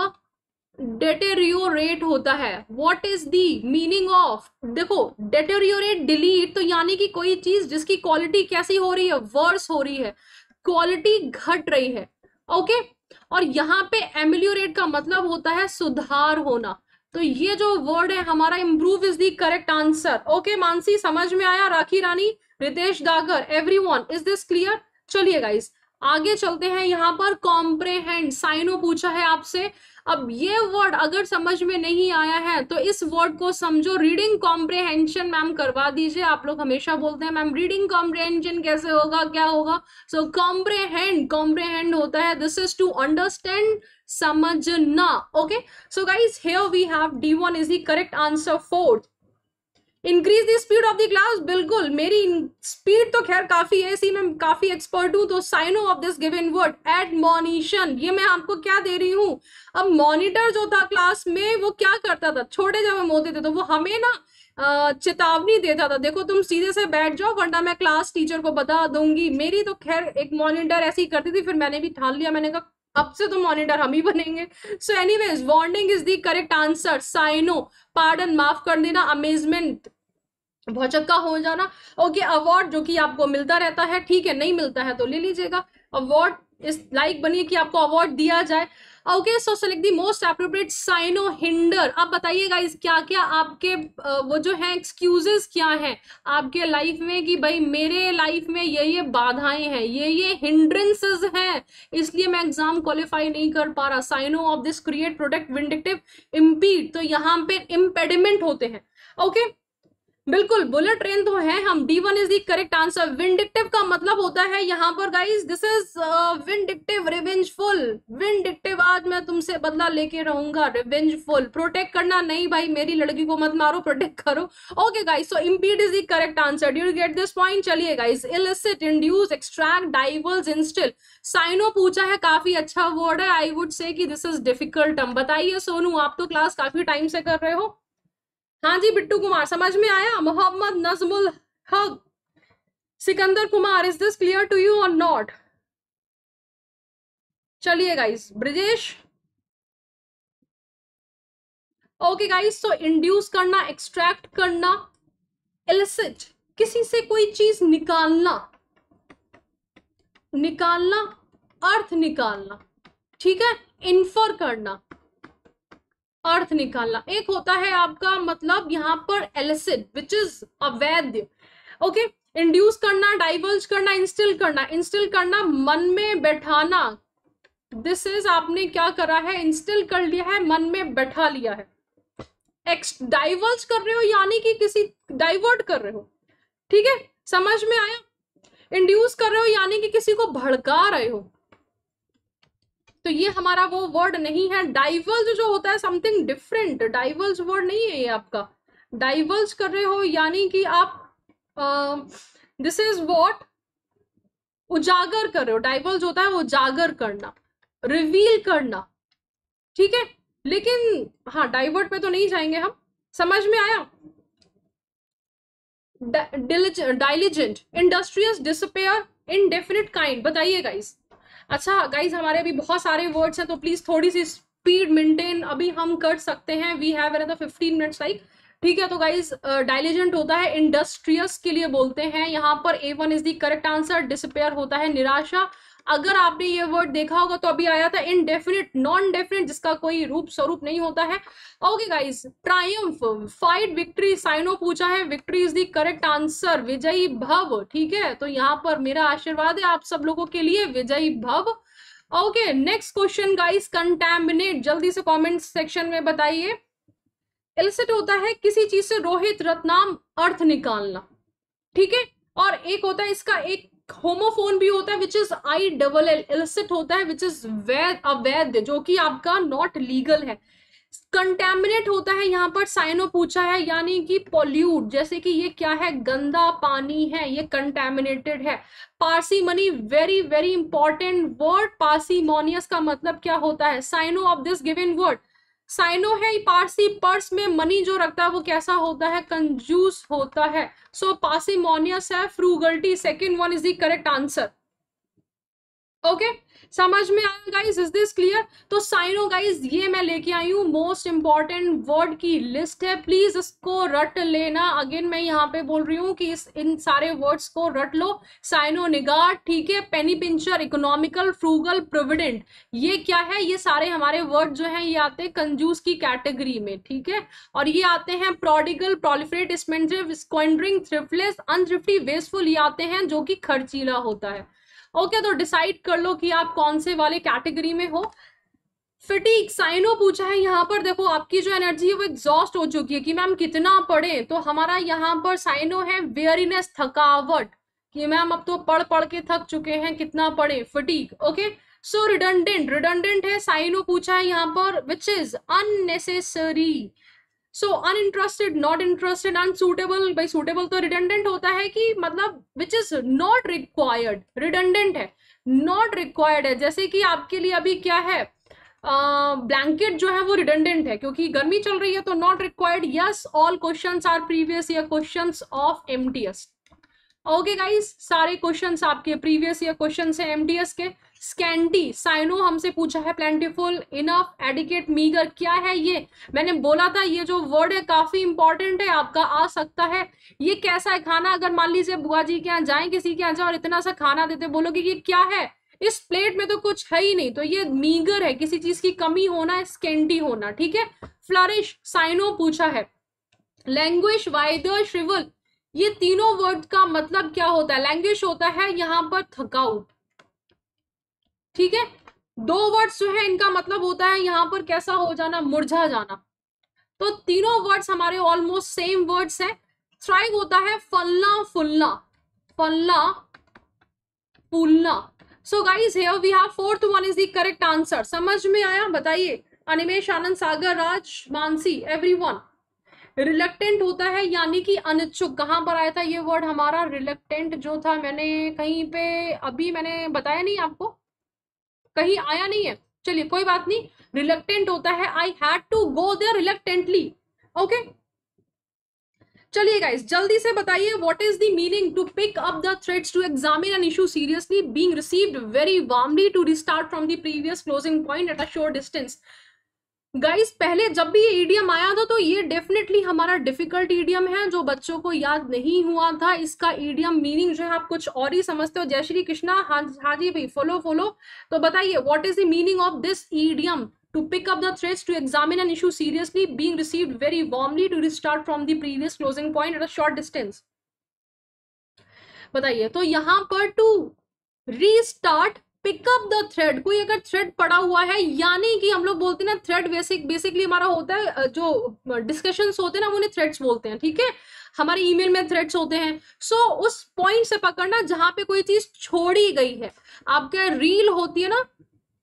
डेटेरियोरेट होता है what is the meaning of देखो डेटेरियोरेट डिलीट तो यानी कि कोई चीज जिसकी क्वालिटी कैसी हो रही है वर्स हो रही है क्वालिटी घट रही है ओके okay? और यहाँ पे एम्यूरेट का मतलब होता है सुधार होना तो ये जो वर्ड है हमारा improve is the correct answer okay Mansi समझ में आया Rakhi Rani Ritesh Dagar everyone is this clear चलिए गाइज आगे चलते हैं यहाँ पर कॉम्प्रेहेंड साइनो पूछा है आपसे अब ये वर्ड अगर समझ में नहीं आया है तो इस वर्ड को समझो रीडिंग कॉम्प्रेहेंशन मैम करवा दीजिए आप लोग हमेशा बोलते हैं मैम रीडिंग कॉम्प्रेहेंशन कैसे होगा क्या होगा सो कॉम्प्रेहेंड कॉम्प्रेहेंड होता है दिस इज टू अंडरस्टैंड समझना okay so guys here we have D one is the correct answer fourth increase the speed of the class बिल्कुल मेरी स्पीड तो खैर काफी है इसी में काफी एक्सपर्ट हूं तो synonym of this given word admonition ये मैं आपको क्या दे रही हूँ अब मॉनिटर जो था क्लास में वो क्या करता था छोटे जब हम होते थे तो वो हमें ना चेतावनी देता था देखो तुम सीधे से बैठ जाओ वरना मैं क्लास टीचर को बता दूंगी मेरी तो खैर एक मॉनिटर ऐसी करती थी फिर मैंने भी ठान लिया मैंने कहा अब से तो मॉनिटर हम ही बनेंगे so anyways warning is the correct answer synonym pardon माफ कर देना अमेजमेंट भौचक्का हो जाना ओके okay, अवार्ड जो कि आपको मिलता रहता है ठीक है नहीं मिलता है तो ले लीजिएगा अवार्ड इस लाइक बनिए कि आपको अवार्ड दिया जाए okay so select the most appropriate synonym hinder आप बताइए गाइज क्या क्या आपके वो जो है एक्सक्यूजेस क्या हैं आपके लाइफ में कि भाई मेरे लाइफ में ये ये बाधाएं हैं ये ये हिंड्रेंसेज हैं इसलिए मैं एग्जाम क्वालिफाई नहीं कर पा रहा synonym of this create product vindictive impede तो यहाँ पे इम्पेडिमेंट होते हैं ओके okay? बिल्कुल बुलेट ट्रेन तो है हम D one is the correct answer vindictive का मतलब होता है यहाँ पर guys this is vindictive revengeful vindictive आज मैं तुमसे बदला लेके रहूंगा रिवेंजफुल प्रोटेक्ट करना नहीं भाई मेरी लड़की को मत मारो प्रोटेक्ट करो okay guys so impede is the correct answer do get this point चलिए guys elicit induce extract diverse instil synonym पूछा है काफी अच्छा वर्ड है I would say this is difficult बताइए सोनू आप तो क्लास काफी टाइम से कर रहे हो हाँ जी बिट्टू कुमार समझ में आया Mohammad Najmul Haq Sikandar Kumar is this clear to you और नॉट चलिए guys Brijesh okay guys so induce करना एक्सट्रैक्ट करना एलिसिट किसी से कोई चीज निकालना निकालना अर्थ निकालना ठीक है इन्फर करना अर्थ निकालना एक होता है आपका मतलब यहाँ पर एलिसिड विच इज अवैध ओके इंड्यूस करना डाइवर्ज करना इंस्टिल करना इंस्टिल करना मन में बैठाना दिस इज आपने क्या करा है इंस्टिल कर लिया है मन में बैठा लिया है एक्स डाइवर्ज कर रहे हो यानी कि किसी डाइवर्ट कर रहे हो ठीक है समझ में आया इंड्यूस कर रहे हो यानी कि किसी को भड़का रहे हो तो ये हमारा वो वर्ड नहीं है डाइवर्स जो होता है समथिंग डिफरेंट डाइवर्स वर्ड नहीं है ये आपका डाइवर्स कर रहे हो यानी कि आप दिस इज वॉट उजागर कर रहे हो डाइवर्स होता है उजागर करना रिवील करना ठीक है लेकिन हाँ डाइवर्ट पे तो नहीं जाएंगे हम समझ में आया diligent industrious despair indefinite kind बताइए गाइस अच्छा गाइज हमारे अभी बहुत सारे वर्ड्स हैं तो प्लीज़ थोड़ी सी स्पीड मेंटेन अभी हम कर सकते हैं we have another fifteen minutes like ठीक है तो गाइज डायलिजेंट होता है इंडस्ट्रियस के लिए बोलते हैं यहाँ पर A one is the correct answer despair होता है निराशा अगर आपने ये वर्ड देखा होगा तो अभी आया था इनडेफिनिट नॉन डेफिनेट जिसका कोई रूप स्वरूप नहीं होता है okay guys triumph fight victory synonym पूछा है victory is the correct answer विजयी भव ठीक है तो यहाँ पर मेरा आशीर्वाद है आप सब लोगों के लिए विजयी भव okay next question guys contaminate जल्दी से कॉमेंट सेक्शन में बताइए इलिसिट होता है किसी चीज से रोहित रत्नाम अर्थ निकालना ठीक है और एक होता है इसका एक होमोफोन भी होता है which is I double L elicit होता है विच इज वैध अवैध जो कि आपका नॉट लीगल है कंटेमिनेट होता है यहाँ पर साइनो पूछा है यानी कि पॉल्यूट जैसे कि ये क्या है गंदा पानी है ये कंटेमिनेटेड है parsimony very very important word मोनियस का मतलब क्या होता है synonym of this given word synonym है पारसी पर्स में मनी जो रखता है वो कैसा होता है कंजूस होता है सो पासिमोनियस है frugality second one is the correct answer okay समझ में आया गाइज इज दिस क्लियर तो साइनो गाइज ये मैं लेके आई हूँ मोस्ट इंपॉर्टेंट वर्ड की लिस्ट है प्लीज इसको रट लेना अगेन मैं यहाँ पे बोल रही हूँ कि इस इन सारे वर्ड्स को रट लो साइनो निगार ठीक है penny pincher economical frugal provident ये क्या है ये सारे हमारे वर्ड जो है ये आते हैं कंजूस की कैटेगरी में ठीक है और ये आते हैं prodigal proliferate expensive squandering thriftless unthrifty wasteful ये आते हैं जो कि खर्चीला होता है ओके okay, तो डिसाइड कर लो कि आप कौन से वाले कैटेगरी में हो फिटिक साइनो पूछा है यहाँ पर देखो आपकी जो एनर्जी है वो एग्जॉस्ट हो चुकी है कि मैम कितना पढ़े तो हमारा यहाँ पर साइनो है वेयरिनेस थकावट कि मैम अब तो पढ़ पढ़ के थक चुके हैं कितना पढ़े फटीक ओके सो रिडंडेंट रिडंडेंट है साइनो पूछा है यहाँ पर which is unnecessary so uninterested not interested unsuitable भाई सुटेबल तो रिडेंडेंट होता है कि मतलब which is not required redundant है नॉट रिक्वायर्ड है जैसे कि आपके लिए अभी क्या है ब्लैंकेट uh, जो है वो रिडेंडेंट है क्योंकि गर्मी चल रही है तो not required yes all question are previous year question of M T S okay guys सारे क्वेश्चन आपके प्रीवियस ईयर क्वेश्चन है एम टी एस के स्कैंडी साइनो हमसे पूछा है प्लेंटिफुल इनफ एडिकेट मीगर क्या है ये मैंने बोला था ये जो वर्ड है काफी इंपॉर्टेंट है आपका आ सकता है ये कैसा है खाना अगर मान लीजिए बुआ जी के यहाँ जाए किसी के यहाँ जाए और इतना सा खाना देते बोलोगे ये क्या है इस प्लेट में तो कुछ है ही नहीं तो ये मीगर है किसी चीज की कमी होना स्केंटी होना ठीक है फ्लरिश साइनो पूछा है लैंग्वेज वाइदर श्रिवल ये तीनों वर्ड का मतलब क्या होता है लैंग्वेज होता है यहाँ पर थकाउट ठीक है दो वर्ड्स जो है इनका मतलब होता है यहाँ पर कैसा हो जाना मुरझा जाना तो तीनों वर्ड्स हमारे ऑलमोस्ट सेम वर्ड्स हैं थ्राइव होता है फलना फुलना फलना फूलना so guys here we have fourth one is the correct answer समझ में आया बताइए Animesh Anand Sagar Raj Mansi everyone reluctant होता है यानी कि अनिच्छुक कहाँ पर आया था ये वर्ड हमारा रिलेक्टेंट जो था मैंने कहीं पे अभी मैंने बताया नहीं आपको कहीं आया नहीं है चलिए कोई बात नहीं रिलेक्टेंट होता है I had to go there reluctantly okay चलिए गाइस जल्दी से बताइए what is the meaning to pick up the threads to examine an issue seriously being received very warmly to restart from the previous closing point at a short distance guys पहले जब भी ये EDM आया था तो ये definitely हमारा difficult EDM है जो बच्चों को याद नहीं हुआ था इसका ईडीएम मीनिंग जो है आप कुछ और ही समझते हो जय श्री कृष्णा हाँ हाँ जी भाई फॉलो फॉलो तो बताइए what is the meaning of this idiom to pick up the threads to examine an issue seriously being receive very warmly to restart from the previous closing point at a short distance बताइए तो यहां पर to restart pick up the thread कोई अगर thread पड़ा हुआ है यानी कि हम लोग बोलते हैं ना थ्रेड बेसिक बेसिकली हमारा होता है जो डिस्कशंस होते हैं ना उन्हें थ्रेड्स बोलते हैं ठीक है हमारे ईमेल में थ्रेड्स होते हैं सो so, उस पॉइंट से पकड़ना जहाँ पे कोई चीज छोड़ी गई है आपका रील होती है ना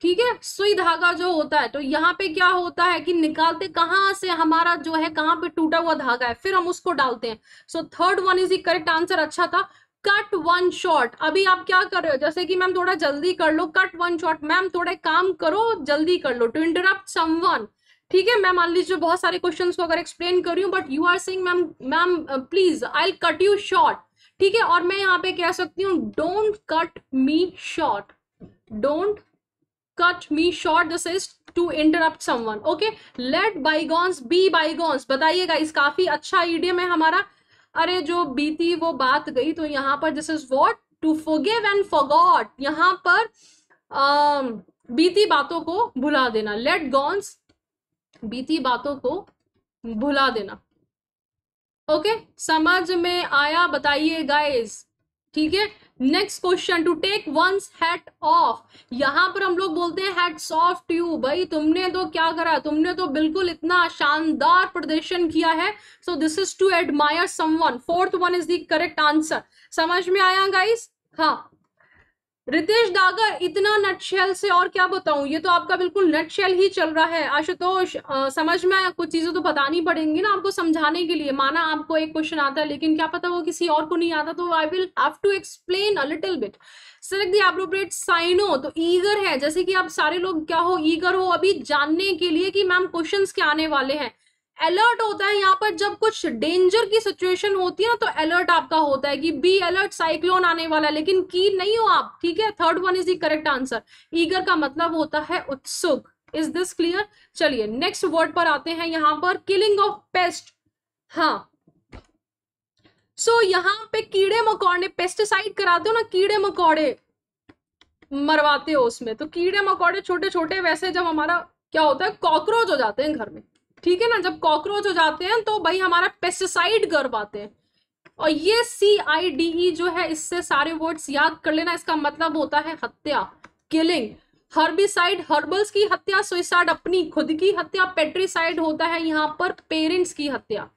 ठीक है सुई धागा जो होता है तो यहाँ पे क्या होता है कि निकालते कहाँ से हमारा जो है कहाँ पे टूटा हुआ धागा है फिर हम उसको डालते हैं so third one is the correct answer अच्छा था कट वन शॉट अभी आप क्या कर रहे हो जैसे कि मैम थोड़ा जल्दी कर लो कट वन शॉट मैम थोड़े काम करो जल्दी कर लो टू इंटरप्ट समवन ठीक है मैं मान लीजिए बहुत सारे क्वेश्चंस को अगर एक्सप्लेन कर रही हूँ but you are saying ma'am ma'am please I cut you short ठीक है और मैं यहाँ पे कह सकती हूँ don't cut me short don't cut me short this is to interrupt someone okay let bygones be bygones बताइएगा इस काफी अच्छा आइडिया है हमारा अरे जो बीती वो बात गई तो यहाँ पर this is what to forgave and forgot यहाँ पर आ, बीती बातों को भुला देना लेट गॉन्स बीती बातों को भुला देना ओके okay? समझ में आया बताइए गाइज ठीक है next question to take one's hat off यहां पर हम लोग बोलते हैं हैट्स ऑफ टू भाई तुमने तो क्या करा तुमने तो बिल्कुल इतना शानदार प्रदर्शन किया है so this is to admire someone fourth one is the correct answer समझ में आया गाइस हाँ रितेश डागर इतना नटशेल से और क्या बताऊं ये तो आपका बिल्कुल नटशेल ही चल रहा है आशुतोष समझ में कुछ चीज़ें तो बतानी पड़ेंगी ना आपको समझाने के लिए माना आपको एक क्वेश्चन आता है लेकिन क्या पता वो किसी और को नहीं आता तो I will have to explain a little bit select the appropriate synonym तो ईगर है जैसे कि आप सारे लोग क्या हो ईगर हो अभी जानने के लिए कि मैम क्वेश्चन क्या आने वाले हैं अलर्ट होता है यहाँ पर जब कुछ डेंजर की सिचुएशन होती है ना तो अलर्ट आपका होता है कि बी अलर्ट साइक्लोन आने वाला है लेकिन की नहीं हो आप ठीक है third one is the correct answer eager का मतलब होता है उत्सुक इज दिस क्लियर चलिए नेक्स्ट वर्ड पर आते हैं यहाँ पर किलिंग ऑफ पेस्ट हाँ सो so, यहाँ पे कीड़े मकौड़े पेस्टिसाइड कराते हो ना कीड़े मकोड़े मरवाते हो उसमें तो कीड़े मकौड़े छोटे छोटे वैसे जब हमारा क्या होता है कॉकरोच हो जाते हैं घर में ठीक है ना जब कॉकरोच हो जाते हैं तो भाई हमारा पेस्टिसाइड करवाते हैं और ये सी आई डी ई जो है इससे सारे वर्ड्स याद कर लेना इसका मतलब होता है हत्या किलिंग हर्बिसाइड हर्बल्स की हत्या सुइसाइड अपनी खुद की हत्या पेट्रीसाइड होता है यहाँ पर पेरेंट्स की हत्या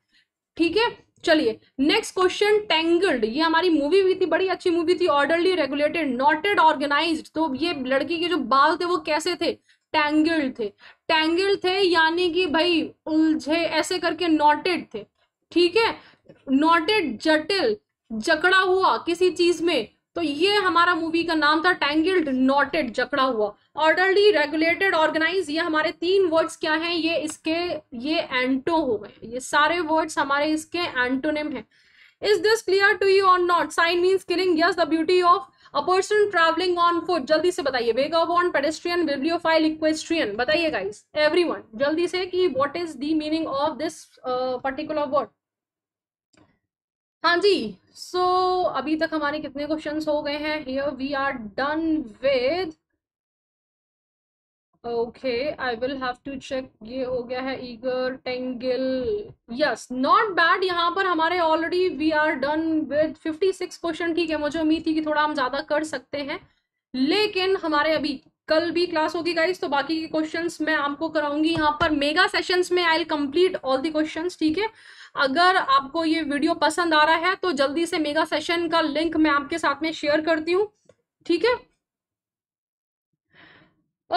ठीक है चलिए नेक्स्ट क्वेश्चन टेंगल्ड ये हमारी मूवी भी थी बड़ी अच्छी मूवी थी ऑर्डरली रेगुलेटेड नॉटेड ऑर्गेनाइज्ड तो ये लड़की के जो बाल थे वो कैसे थे टैंगल थे टैंगल थे यानी कि भाई उलझे ऐसे करके नॉटेड थे ठीक है नॉटेड जटिल जकड़ा हुआ किसी चीज में तो ये हमारा मूवी का नाम था टैंगल्ड नॉटेड जकड़ा हुआ ऑर्डरली रेगुलेटेड ऑर्गेनाइज ये हमारे तीन वर्ड्स क्या हैं ये इसके ये एंटो हो गए ये सारे वर्ड्स हमारे इसके एंटोनिम हैं is this clear to you और not sign means killing yes the beauty of a person travelling on foot जल्दी से बताइए वेगाबॉन्ड पेडेस्ट्रियन बिब्लियोफाइल इक्वेस्ट्रियन बताइए गाइस एवरीवन जल्दी से कि what is the meaning of this particular word हाँ जी सो so, अभी तक हमारे कितने क्वेश्चंस हो गए हैं here we are done with okay I will have to check ये हो गया है eager tangle yes not bad यहाँ पर हमारे already we are done with 56 question ठीक है मुझे उम्मीद थी कि थोड़ा हम ज़्यादा कर सकते हैं लेकिन हमारे अभी कल भी क्लास होगी गाइज तो बाकी के क्वेश्चन मैं आपको कराऊंगी यहाँ पर मेगा सेशंस में I complete all the question ठीक है अगर आपको ये वीडियो पसंद आ रहा है तो जल्दी से मेगा सेशन का लिंक मैं आपके साथ में शेयर करती हूँ ठीक है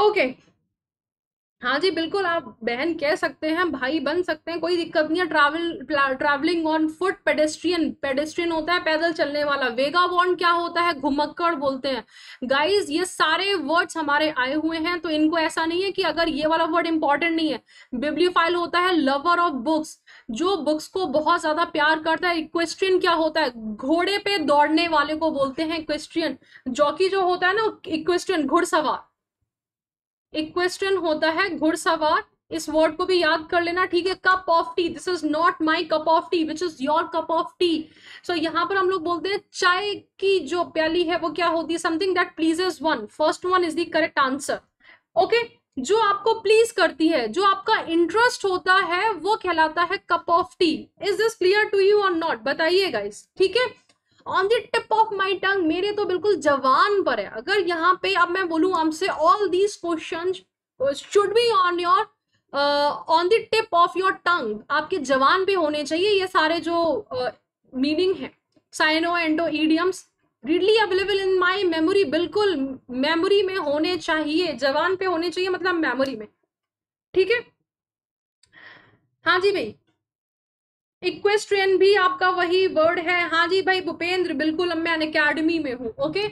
ओके okay. हाँ जी बिल्कुल आप बहन कह सकते हैं भाई बन सकते हैं कोई दिक्कत नहीं है travel travelling on foot pedestrian pedestrian होता है पैदल चलने वाला वेगा वॉन्ड क्या होता है घुमक्कड़ बोलते हैं गाइज ये सारे वर्ड्स हमारे आए हुए हैं तो इनको ऐसा नहीं है कि अगर ये वाला वर्ड इंपॉर्टेंट नहीं है बिब्लियोफाइल होता है लवर ऑफ बुक्स जो बुक्स को बहुत ज्यादा प्यार करता है इक्वेस्ट्रियन क्या होता है घोड़े पे दौड़ने वाले को बोलते हैं इक्वेस्ट्रियन जॉकी जो होता है ना इक्वेस्ट्रियन घुड़सवार एक क्वेश्चन होता है घुड़सवार इस वर्ड को भी याद कर लेना ठीक है cup of tea this is not my cup of tea which is your cup of tea so यहाँ पर हम लोग बोलते हैं चाय की जो प्याली है वो क्या होती है something that pleases one first one is the correct answer okay जो आपको प्लीज करती है जो आपका इंटरेस्ट होता है वो कहलाता है cup of tea is this clear to you और नॉट बताइए गाइस ठीक है on the tip of my tongue मेरे तो बिल्कुल जवान पर है अगर यहाँ पे अब मैं बोलूँ आपसे all these question should be on your on the tip of your tongue आपके जवान पे होने चाहिए ये सारे जो मीनिंग uh, है synonym and idioms readily available in my memory बिल्कुल मेमोरी में होने चाहिए जवान पे होने चाहिए मतलब मेमोरी में ठीक है हाँ जी भाई इक्वेस्ट्रियन भी आपका वही वर्ड है हाँ जी भाई भूपेंद्र बिल्कुल अब मैं अकेडमी में हूँ okay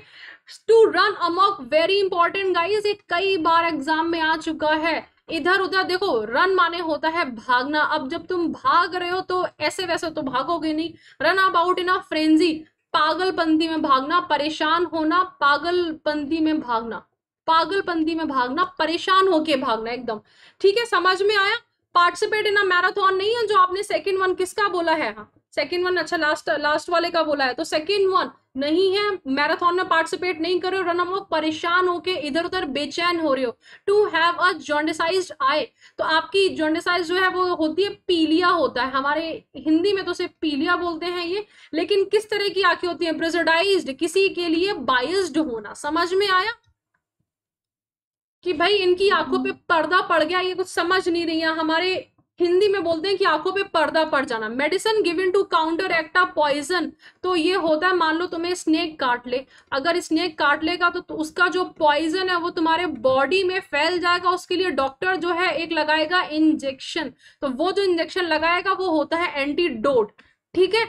to run amok very important guys ये कई बार एग्जाम में आ चुका है इधर उधर देखो रन माने होता है भागना अब जब तुम भाग रहे हो तो ऐसे वैसे तो भागोगे नहीं run about in a frenzy पागलपंथी में भागना परेशान होना पागलपंथी में भागना पागलपंथी में भागना परेशान होके भागना एकदम ठीक है समझ में आया पार्टिसिपेट इन अ मैराथन नहीं है जो आपने सेकेंड वन किसका बोला है हाँ सेकेंड वन अच्छा लास्ट लास्ट वाले का बोला है तो सेकेंड वन नहीं है मैराथन में पार्टिसिपेट नहीं कर रहे हो रन परेशान होके इधर उधर बेचैन हो रहे हो टू हैव अ जॉन्डिसाइज आई तो आपकी जॉन्डिसाइज जो है वो होती है पीलिया होता है हमारे हिंदी में तो सिर्फ पीलिया बोलते हैं ये लेकिन किस तरह की आंखें होती है ब्रिजाइज किसी के लिए बाइस्ड होना समझ में आया कि भाई इनकी आंखों पे हाँ। पर्दा पड़ गया ये कुछ समझ नहीं रही है हमारे हिंदी में बोलते हैं कि आंखों पे पर्दा पड़ जाना medicine given to counteract of poison तो ये होता है मान लो तुम्हें स्नेक काट ले अगर स्नेक काट लेगा तो, तो उसका जो पॉइजन है वो तुम्हारे बॉडी में फैल जाएगा उसके लिए डॉक्टर जो है एक लगाएगा इंजेक्शन तो वो जो इंजेक्शन लगाएगा वो होता है एंटीडोट ठीक है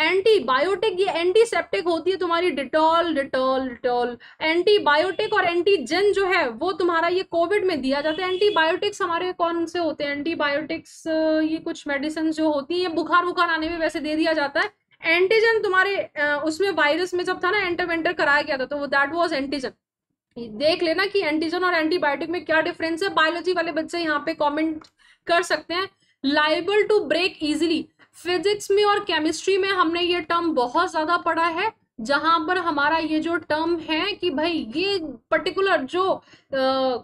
एंटीबायोटिक ये एंटीसेप्टिक होती है तुम्हारी डिटॉल डिटॉल डिटॉल एंटीबायोटिक और एंटीजन जो है वो तुम्हारा ये कोविड में दिया जाता है एंटीबायोटिक्स हमारे कौन से होते हैं एंटीबायोटिक्स ये कुछ मेडिसिन जो होती हैं बुखार बुखार आने में वैसे दे दिया जाता है एंटीजन तुम्हारे उसमें वायरस में जब था ना एंटर वेंटर कराया गया था तो दैट वॉज एंटीजन देख लेना कि एंटीजन और एंटीबायोटिक में क्या डिफरेंस है बायोलॉजी वाले बच्चे यहाँ पे कमेंट कर सकते हैं liable to break easily physics में और केमिस्ट्री में हमने ये टर्म बहुत ज्यादा पढ़ा है जहां पर हमारा ये जो टर्म है कि भाई ये पर्टिकुलर जो आ,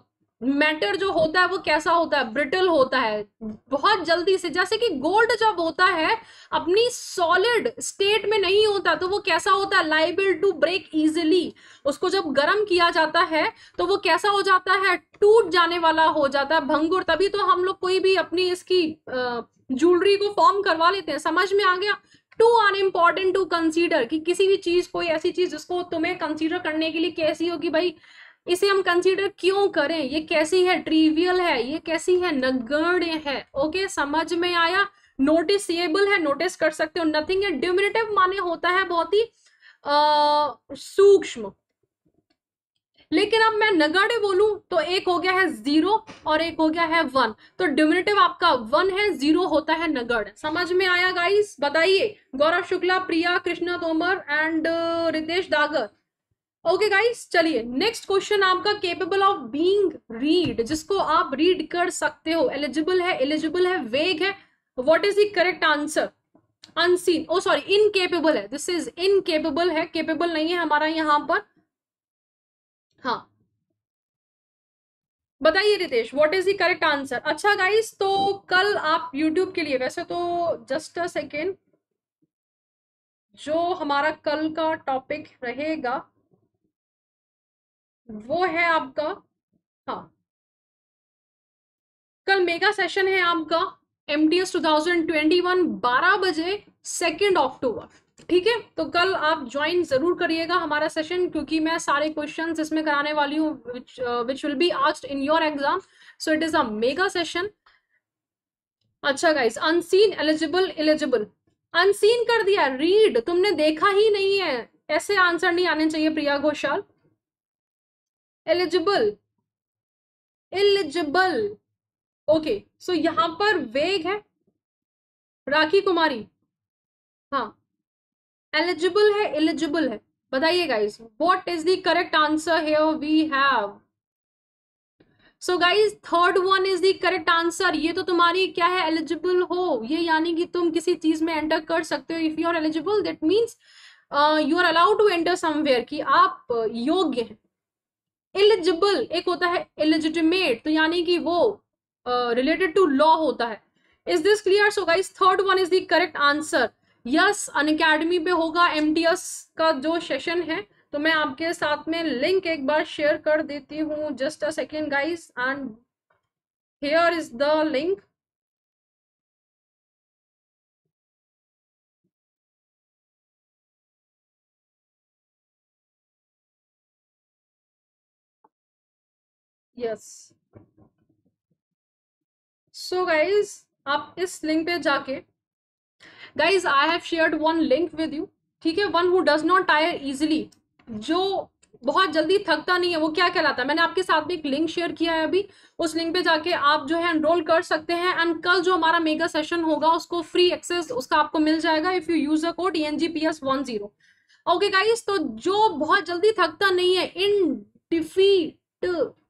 मैटर जो होता है वो कैसा होता है ब्रिटल होता है बहुत जल्दी से जैसे कि गोल्ड जब होता है अपनी सॉलिड स्टेट में नहीं होता तो वो कैसा होता है लाइबल टू ब्रेक इजिली उसको जब गर्म किया जाता है तो वो कैसा हो जाता है टूट जाने वाला हो जाता है भंगुर तभी तो हम लोग कोई भी अपनी इसकी ज्वेलरी को फॉर्म करवा लेते हैं समझ में आ गया two are important to consider कि किसी भी चीज कोई ऐसी चीज जिसको तुम्हें कंसिडर करने के लिए कैसी होगी भाई इसे हम कंसीडर क्यों करें ये कैसी है ट्रीवियल है ये कैसी है नगण्य है ओके समझ में आया नोटिसबल है नोटिस कर सकते हो नथिंग है डिमिनेटिव माने होता है बहुत ही सूक्ष्म लेकिन अब मैं नगण्य बोलूं तो एक हो गया है जीरो और एक हो गया है वन तो डिमिनेटिव आपका वन है जीरो होता है नगण्य समझ में आया गाइस बताइए Gaurav Shukla Priya Krishna Tomar and Ritesh Dagar okay guys चलिए नेक्स्ट क्वेश्चन आपका केपेबल ऑफ बीइंग रीड जिसको आप रीड कर सकते हो एलिजिबल है एलिजिबल है वेग है what is the correct answer unseen oh sorry incapable है दिस इज इनकेपेबल है केपेबल नहीं है हमारा यहां पर हाँ बताइए Ritesh what is the correct answer अच्छा गाइस तो कल आप यूट्यूब के लिए वैसे तो जस्ट अ सेकेंड जो हमारा कल का टॉपिक रहेगा वो है आपका हाँ कल मेगा सेशन है आपका M T S two thousand twenty one बारह बजे सेकेंड अक्टूबर ठीक है तो कल आप ज्वाइन जरूर करिएगा हमारा सेशन क्योंकि मैं सारे क्वेश्चंस इसमें कराने वाली हूँ which will be asked in your exam so it is a mega session अच्छा guys unseen eligible eligible unseen कर दिया रीड तुमने देखा ही नहीं है ऐसे आंसर नहीं आने चाहिए Priya Ghoshal eligible ineligible okay so यहां पर वेग है राखी कुमारी हाँ एलिजिबल है इलिजिबल है बताइए guys what is the correct answer here we have so guys third one is the correct answer ये तो तुम्हारी क्या है एलिजिबल हो ये यानी कि तुम किसी चीज में एंटर कर सकते हो if you are eligible that means you are allowed to enter somewhere कि आप योग्य हैं इलिजिबल एक होता है इलिजिटिमेट तो यानी कि वो रिलेटेड टू लॉ होता है is this clear so guys third one is the correct answer yes Unacademy पे होगा एम का जो सेशन है तो मैं आपके साथ में लिंक एक बार शेयर कर देती हूँ just a second guys and here is the link yes so guys आप इस लिंक पे जाके guys I have shared one link with you ठीक है one who does not tire easily जो बहुत जल्दी थकता नहीं है वो क्या कहलाता है मैंने आपके साथ भी एक लिंक शेयर किया है अभी उस लिंक पे जाके आप जो है एनरोल कर सकते हैं एंड कल जो हमारा मेगा सेशन होगा उसको फ्री एक्सेस उसका आपको मिल जाएगा if you use a code E N G P S one zero okay guys तो जो बहुत जल्दी थकता नहीं है इन डिफीट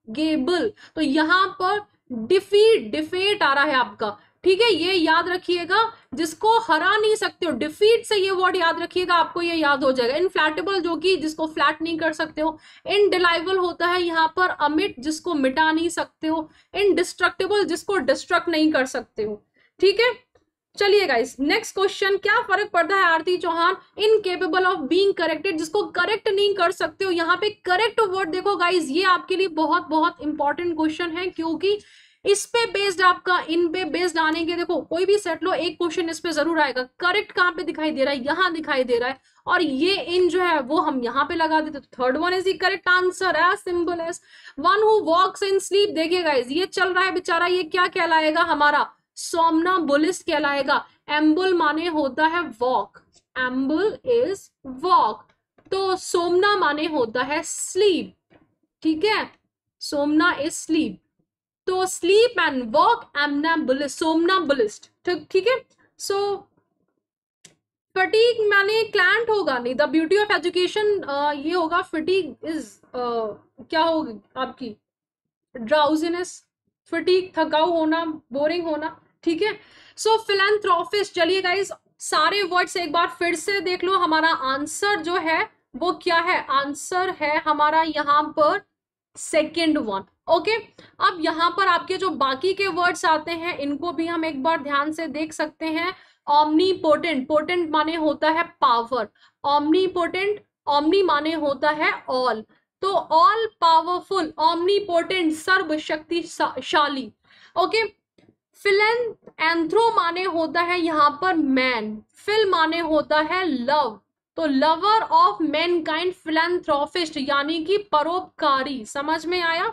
गेबल तो यहां पर डिफीट डिफेट आ रहा है आपका ठीक है ये याद रखिएगा जिसको हरा नहीं सकते हो डिफीट से ये वर्ड याद रखिएगा आपको ये याद हो जाएगा इनफ्लैटेबल जो कि जिसको फ्लैट नहीं कर सकते हो इनडिलाइबल होता है यहाँ पर अमिट जिसको मिटा नहीं सकते हो इनडिस्ट्रक्टेबल जिसको डिस्ट्रक्ट नहीं कर सकते हो ठीक है चलिए गाइस नेक्स्ट क्वेश्चन क्या फर्क पड़ता है Aarti Chauhan incapable of being corrected जिसको करेक्ट नहीं कर सकते हो यहाँ पे करेक्ट वर्ड देखो गाइस ये आपके लिए बहुत बहुत इंपॉर्टेंट क्वेश्चन है क्योंकि इस पे बेस्ड आपका इन पे बेस्ड आने के देखो कोई भी सेट लो एक क्वेश्चन इस पे जरूर आएगा करेक्ट कहाँ पे दिखाई दे रहा है यहाँ दिखाई दे रहा है और ये इन जो है वो हम यहाँ पे लगा देते third one is correct answer as simple as one who walks in sleep देखिए गाइज ये चल रहा है बेचारा ये क्या कहलाएगा हमारा सोमना बुलिस कहलाएगा एम्बुल माने होता है वॉक एम्बुल इज वॉक तो सोमना माने होता है स्लीप ठीक है सोमना इज स्लीप तो sleep and walk somnambulist ठीक है सो फटीक मैंने क्लैंट होगा नहीं द ब्यूटी ऑफ एजुकेशन ये होगा फटीक इज क्या होगी आपकी ड्राउजीनेस फटीक थकाऊ होना बोरिंग होना ठीक है सो फिलेंथ्रोफिस्ट चलिए गाइज सारे वर्ड्स एक बार फिर से देख लो हमारा आंसर जो है वो क्या है आंसर है हमारा यहाँ पर सेकेंड वन ओके अब यहां पर आपके जो बाकी के वर्ड्स आते हैं इनको भी हम एक बार ध्यान से देख सकते हैं ऑमनी पोर्टेंट पोर्टेंट माने होता है पावर ऑमनी पोर्टेंट ऑमनी माने होता है ऑल तो ऑल पावरफुल ऑमनी पोर्टेंट सर्वशक्तिशाली ओके फिलन एंथ्रो माने होता है यहाँ पर मैन फिल माने होता है लव तो lover of mankind philanthropist यानी कि परोपकारी समझ में आया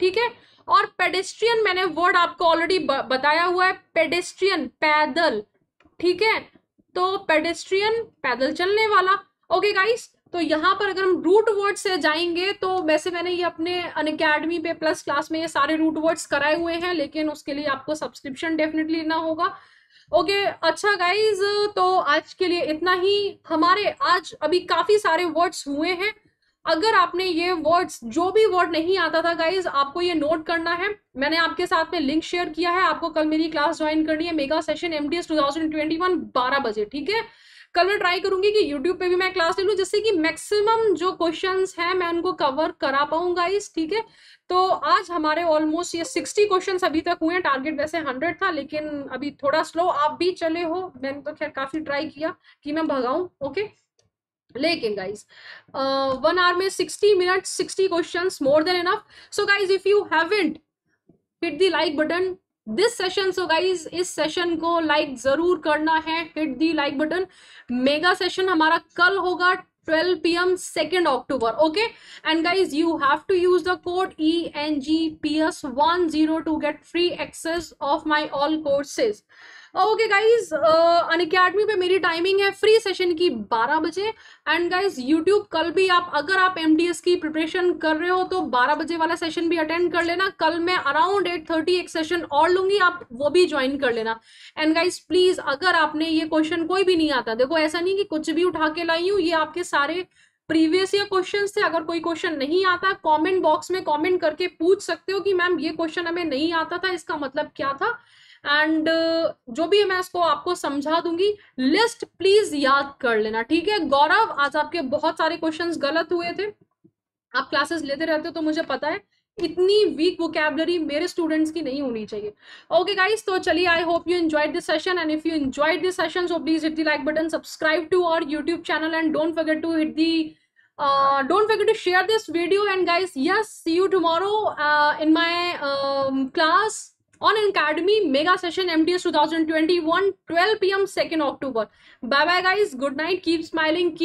ठीक है और पेडेस्ट्रियन मैंने वर्ड आपको ऑलरेडी बताया हुआ है पेडेस्ट्रियन पैदल ठीक है तो पेडेस्ट्रियन पैदल चलने वाला ओके गाइस तो यहाँ पर अगर हम रूट वर्ड से जाएंगे तो वैसे मैंने ये अपने अन अकेडमी पे प्लस क्लास में ये सारे रूट वर्ड्स कराए हुए हैं लेकिन उसके लिए आपको सब्सक्रिप्शन डेफिनेटली लेना होगा ओके okay, अच्छा गाइज तो आज के लिए इतना ही हमारे आज अभी काफ़ी सारे वर्ड्स हुए हैं अगर आपने ये वर्ड्स जो भी वर्ड नहीं आता था गाइज आपको ये नोट करना है मैंने आपके साथ में लिंक शेयर किया है आपको कल मेरी क्लास ज्वाइन करनी है mega session M T S two thousand twenty one बारह बजे ठीक है कल मैं ट्राई करूंगी कि यूट्यूब पे भी मैं क्लास ले लूँ जिससे कि मैक्सिमम जो क्वेश्चंस हैं मैं उनको कवर करा पाऊंगा इस ठीक है तो आज हमारे ऑलमोस्ट ये सिक्सटी क्वेश्चन अभी तक हुए हैं टारगेट वैसे हंड्रेड था लेकिन अभी थोड़ा स्लो आप भी चले हो मैंने तो खैर काफ़ी ट्राई किया कि मैं भगाऊँ ओके लेकिन गाइज वन आवर में sixty minute sixty question more than enough so guys if you haven't hit the like button this session so guys इस सेशन को लाइक like जरूर करना है hit the like button mega session हमारा कल होगा 12 P M second October okay and guys you have to use the code E N G P S one zero to get free access of my all courses okay guys Unacademy पे मेरी timing है free session की 12 बजे and guys YouTube कल भी आप अगर आप एम की प्रिपरेशन कर रहे हो तो 12 बजे वाला सेशन भी अटेंड कर लेना कल मैं अराउंड 8:30 एक सेशन और लूंगी आप वो भी ज्वाइन कर लेना एंड गाइज प्लीज़ अगर आपने ये क्वेश्चन कोई भी नहीं आता देखो ऐसा नहीं कि कुछ भी उठा के लाई हूँ ये आपके सारे प्रीवियस ईयर क्वेश्चन थे अगर कोई क्वेश्चन नहीं आता कॉमेंट बॉक्स में कॉमेंट करके पूछ सकते हो कि मैम ये क्वेश्चन हमें नहीं आता था इसका मतलब क्या था एंड uh, जो भी है मैं इसको आपको समझा दूंगी लिस्ट प्लीज याद कर लेना ठीक है गौरव आज आपके बहुत सारे क्वेश्चन गलत हुए थे आप क्लासेस लेते रहते हो तो मुझे पता है इतनी वीक वोकेबलरी मेरे स्टूडेंट्स की नहीं होनी चाहिए ओके गाइस तो चलिए I hope you enjoyed this session and if you enjoyed this session so please hit the like button subscribe to our YouTube channel and don't forget to hit the don't don't to share this video and guys yes see you tomorrow in my class on an academy mega session mts 2021 12 pm 2nd october bye bye guys good night keep smiling keep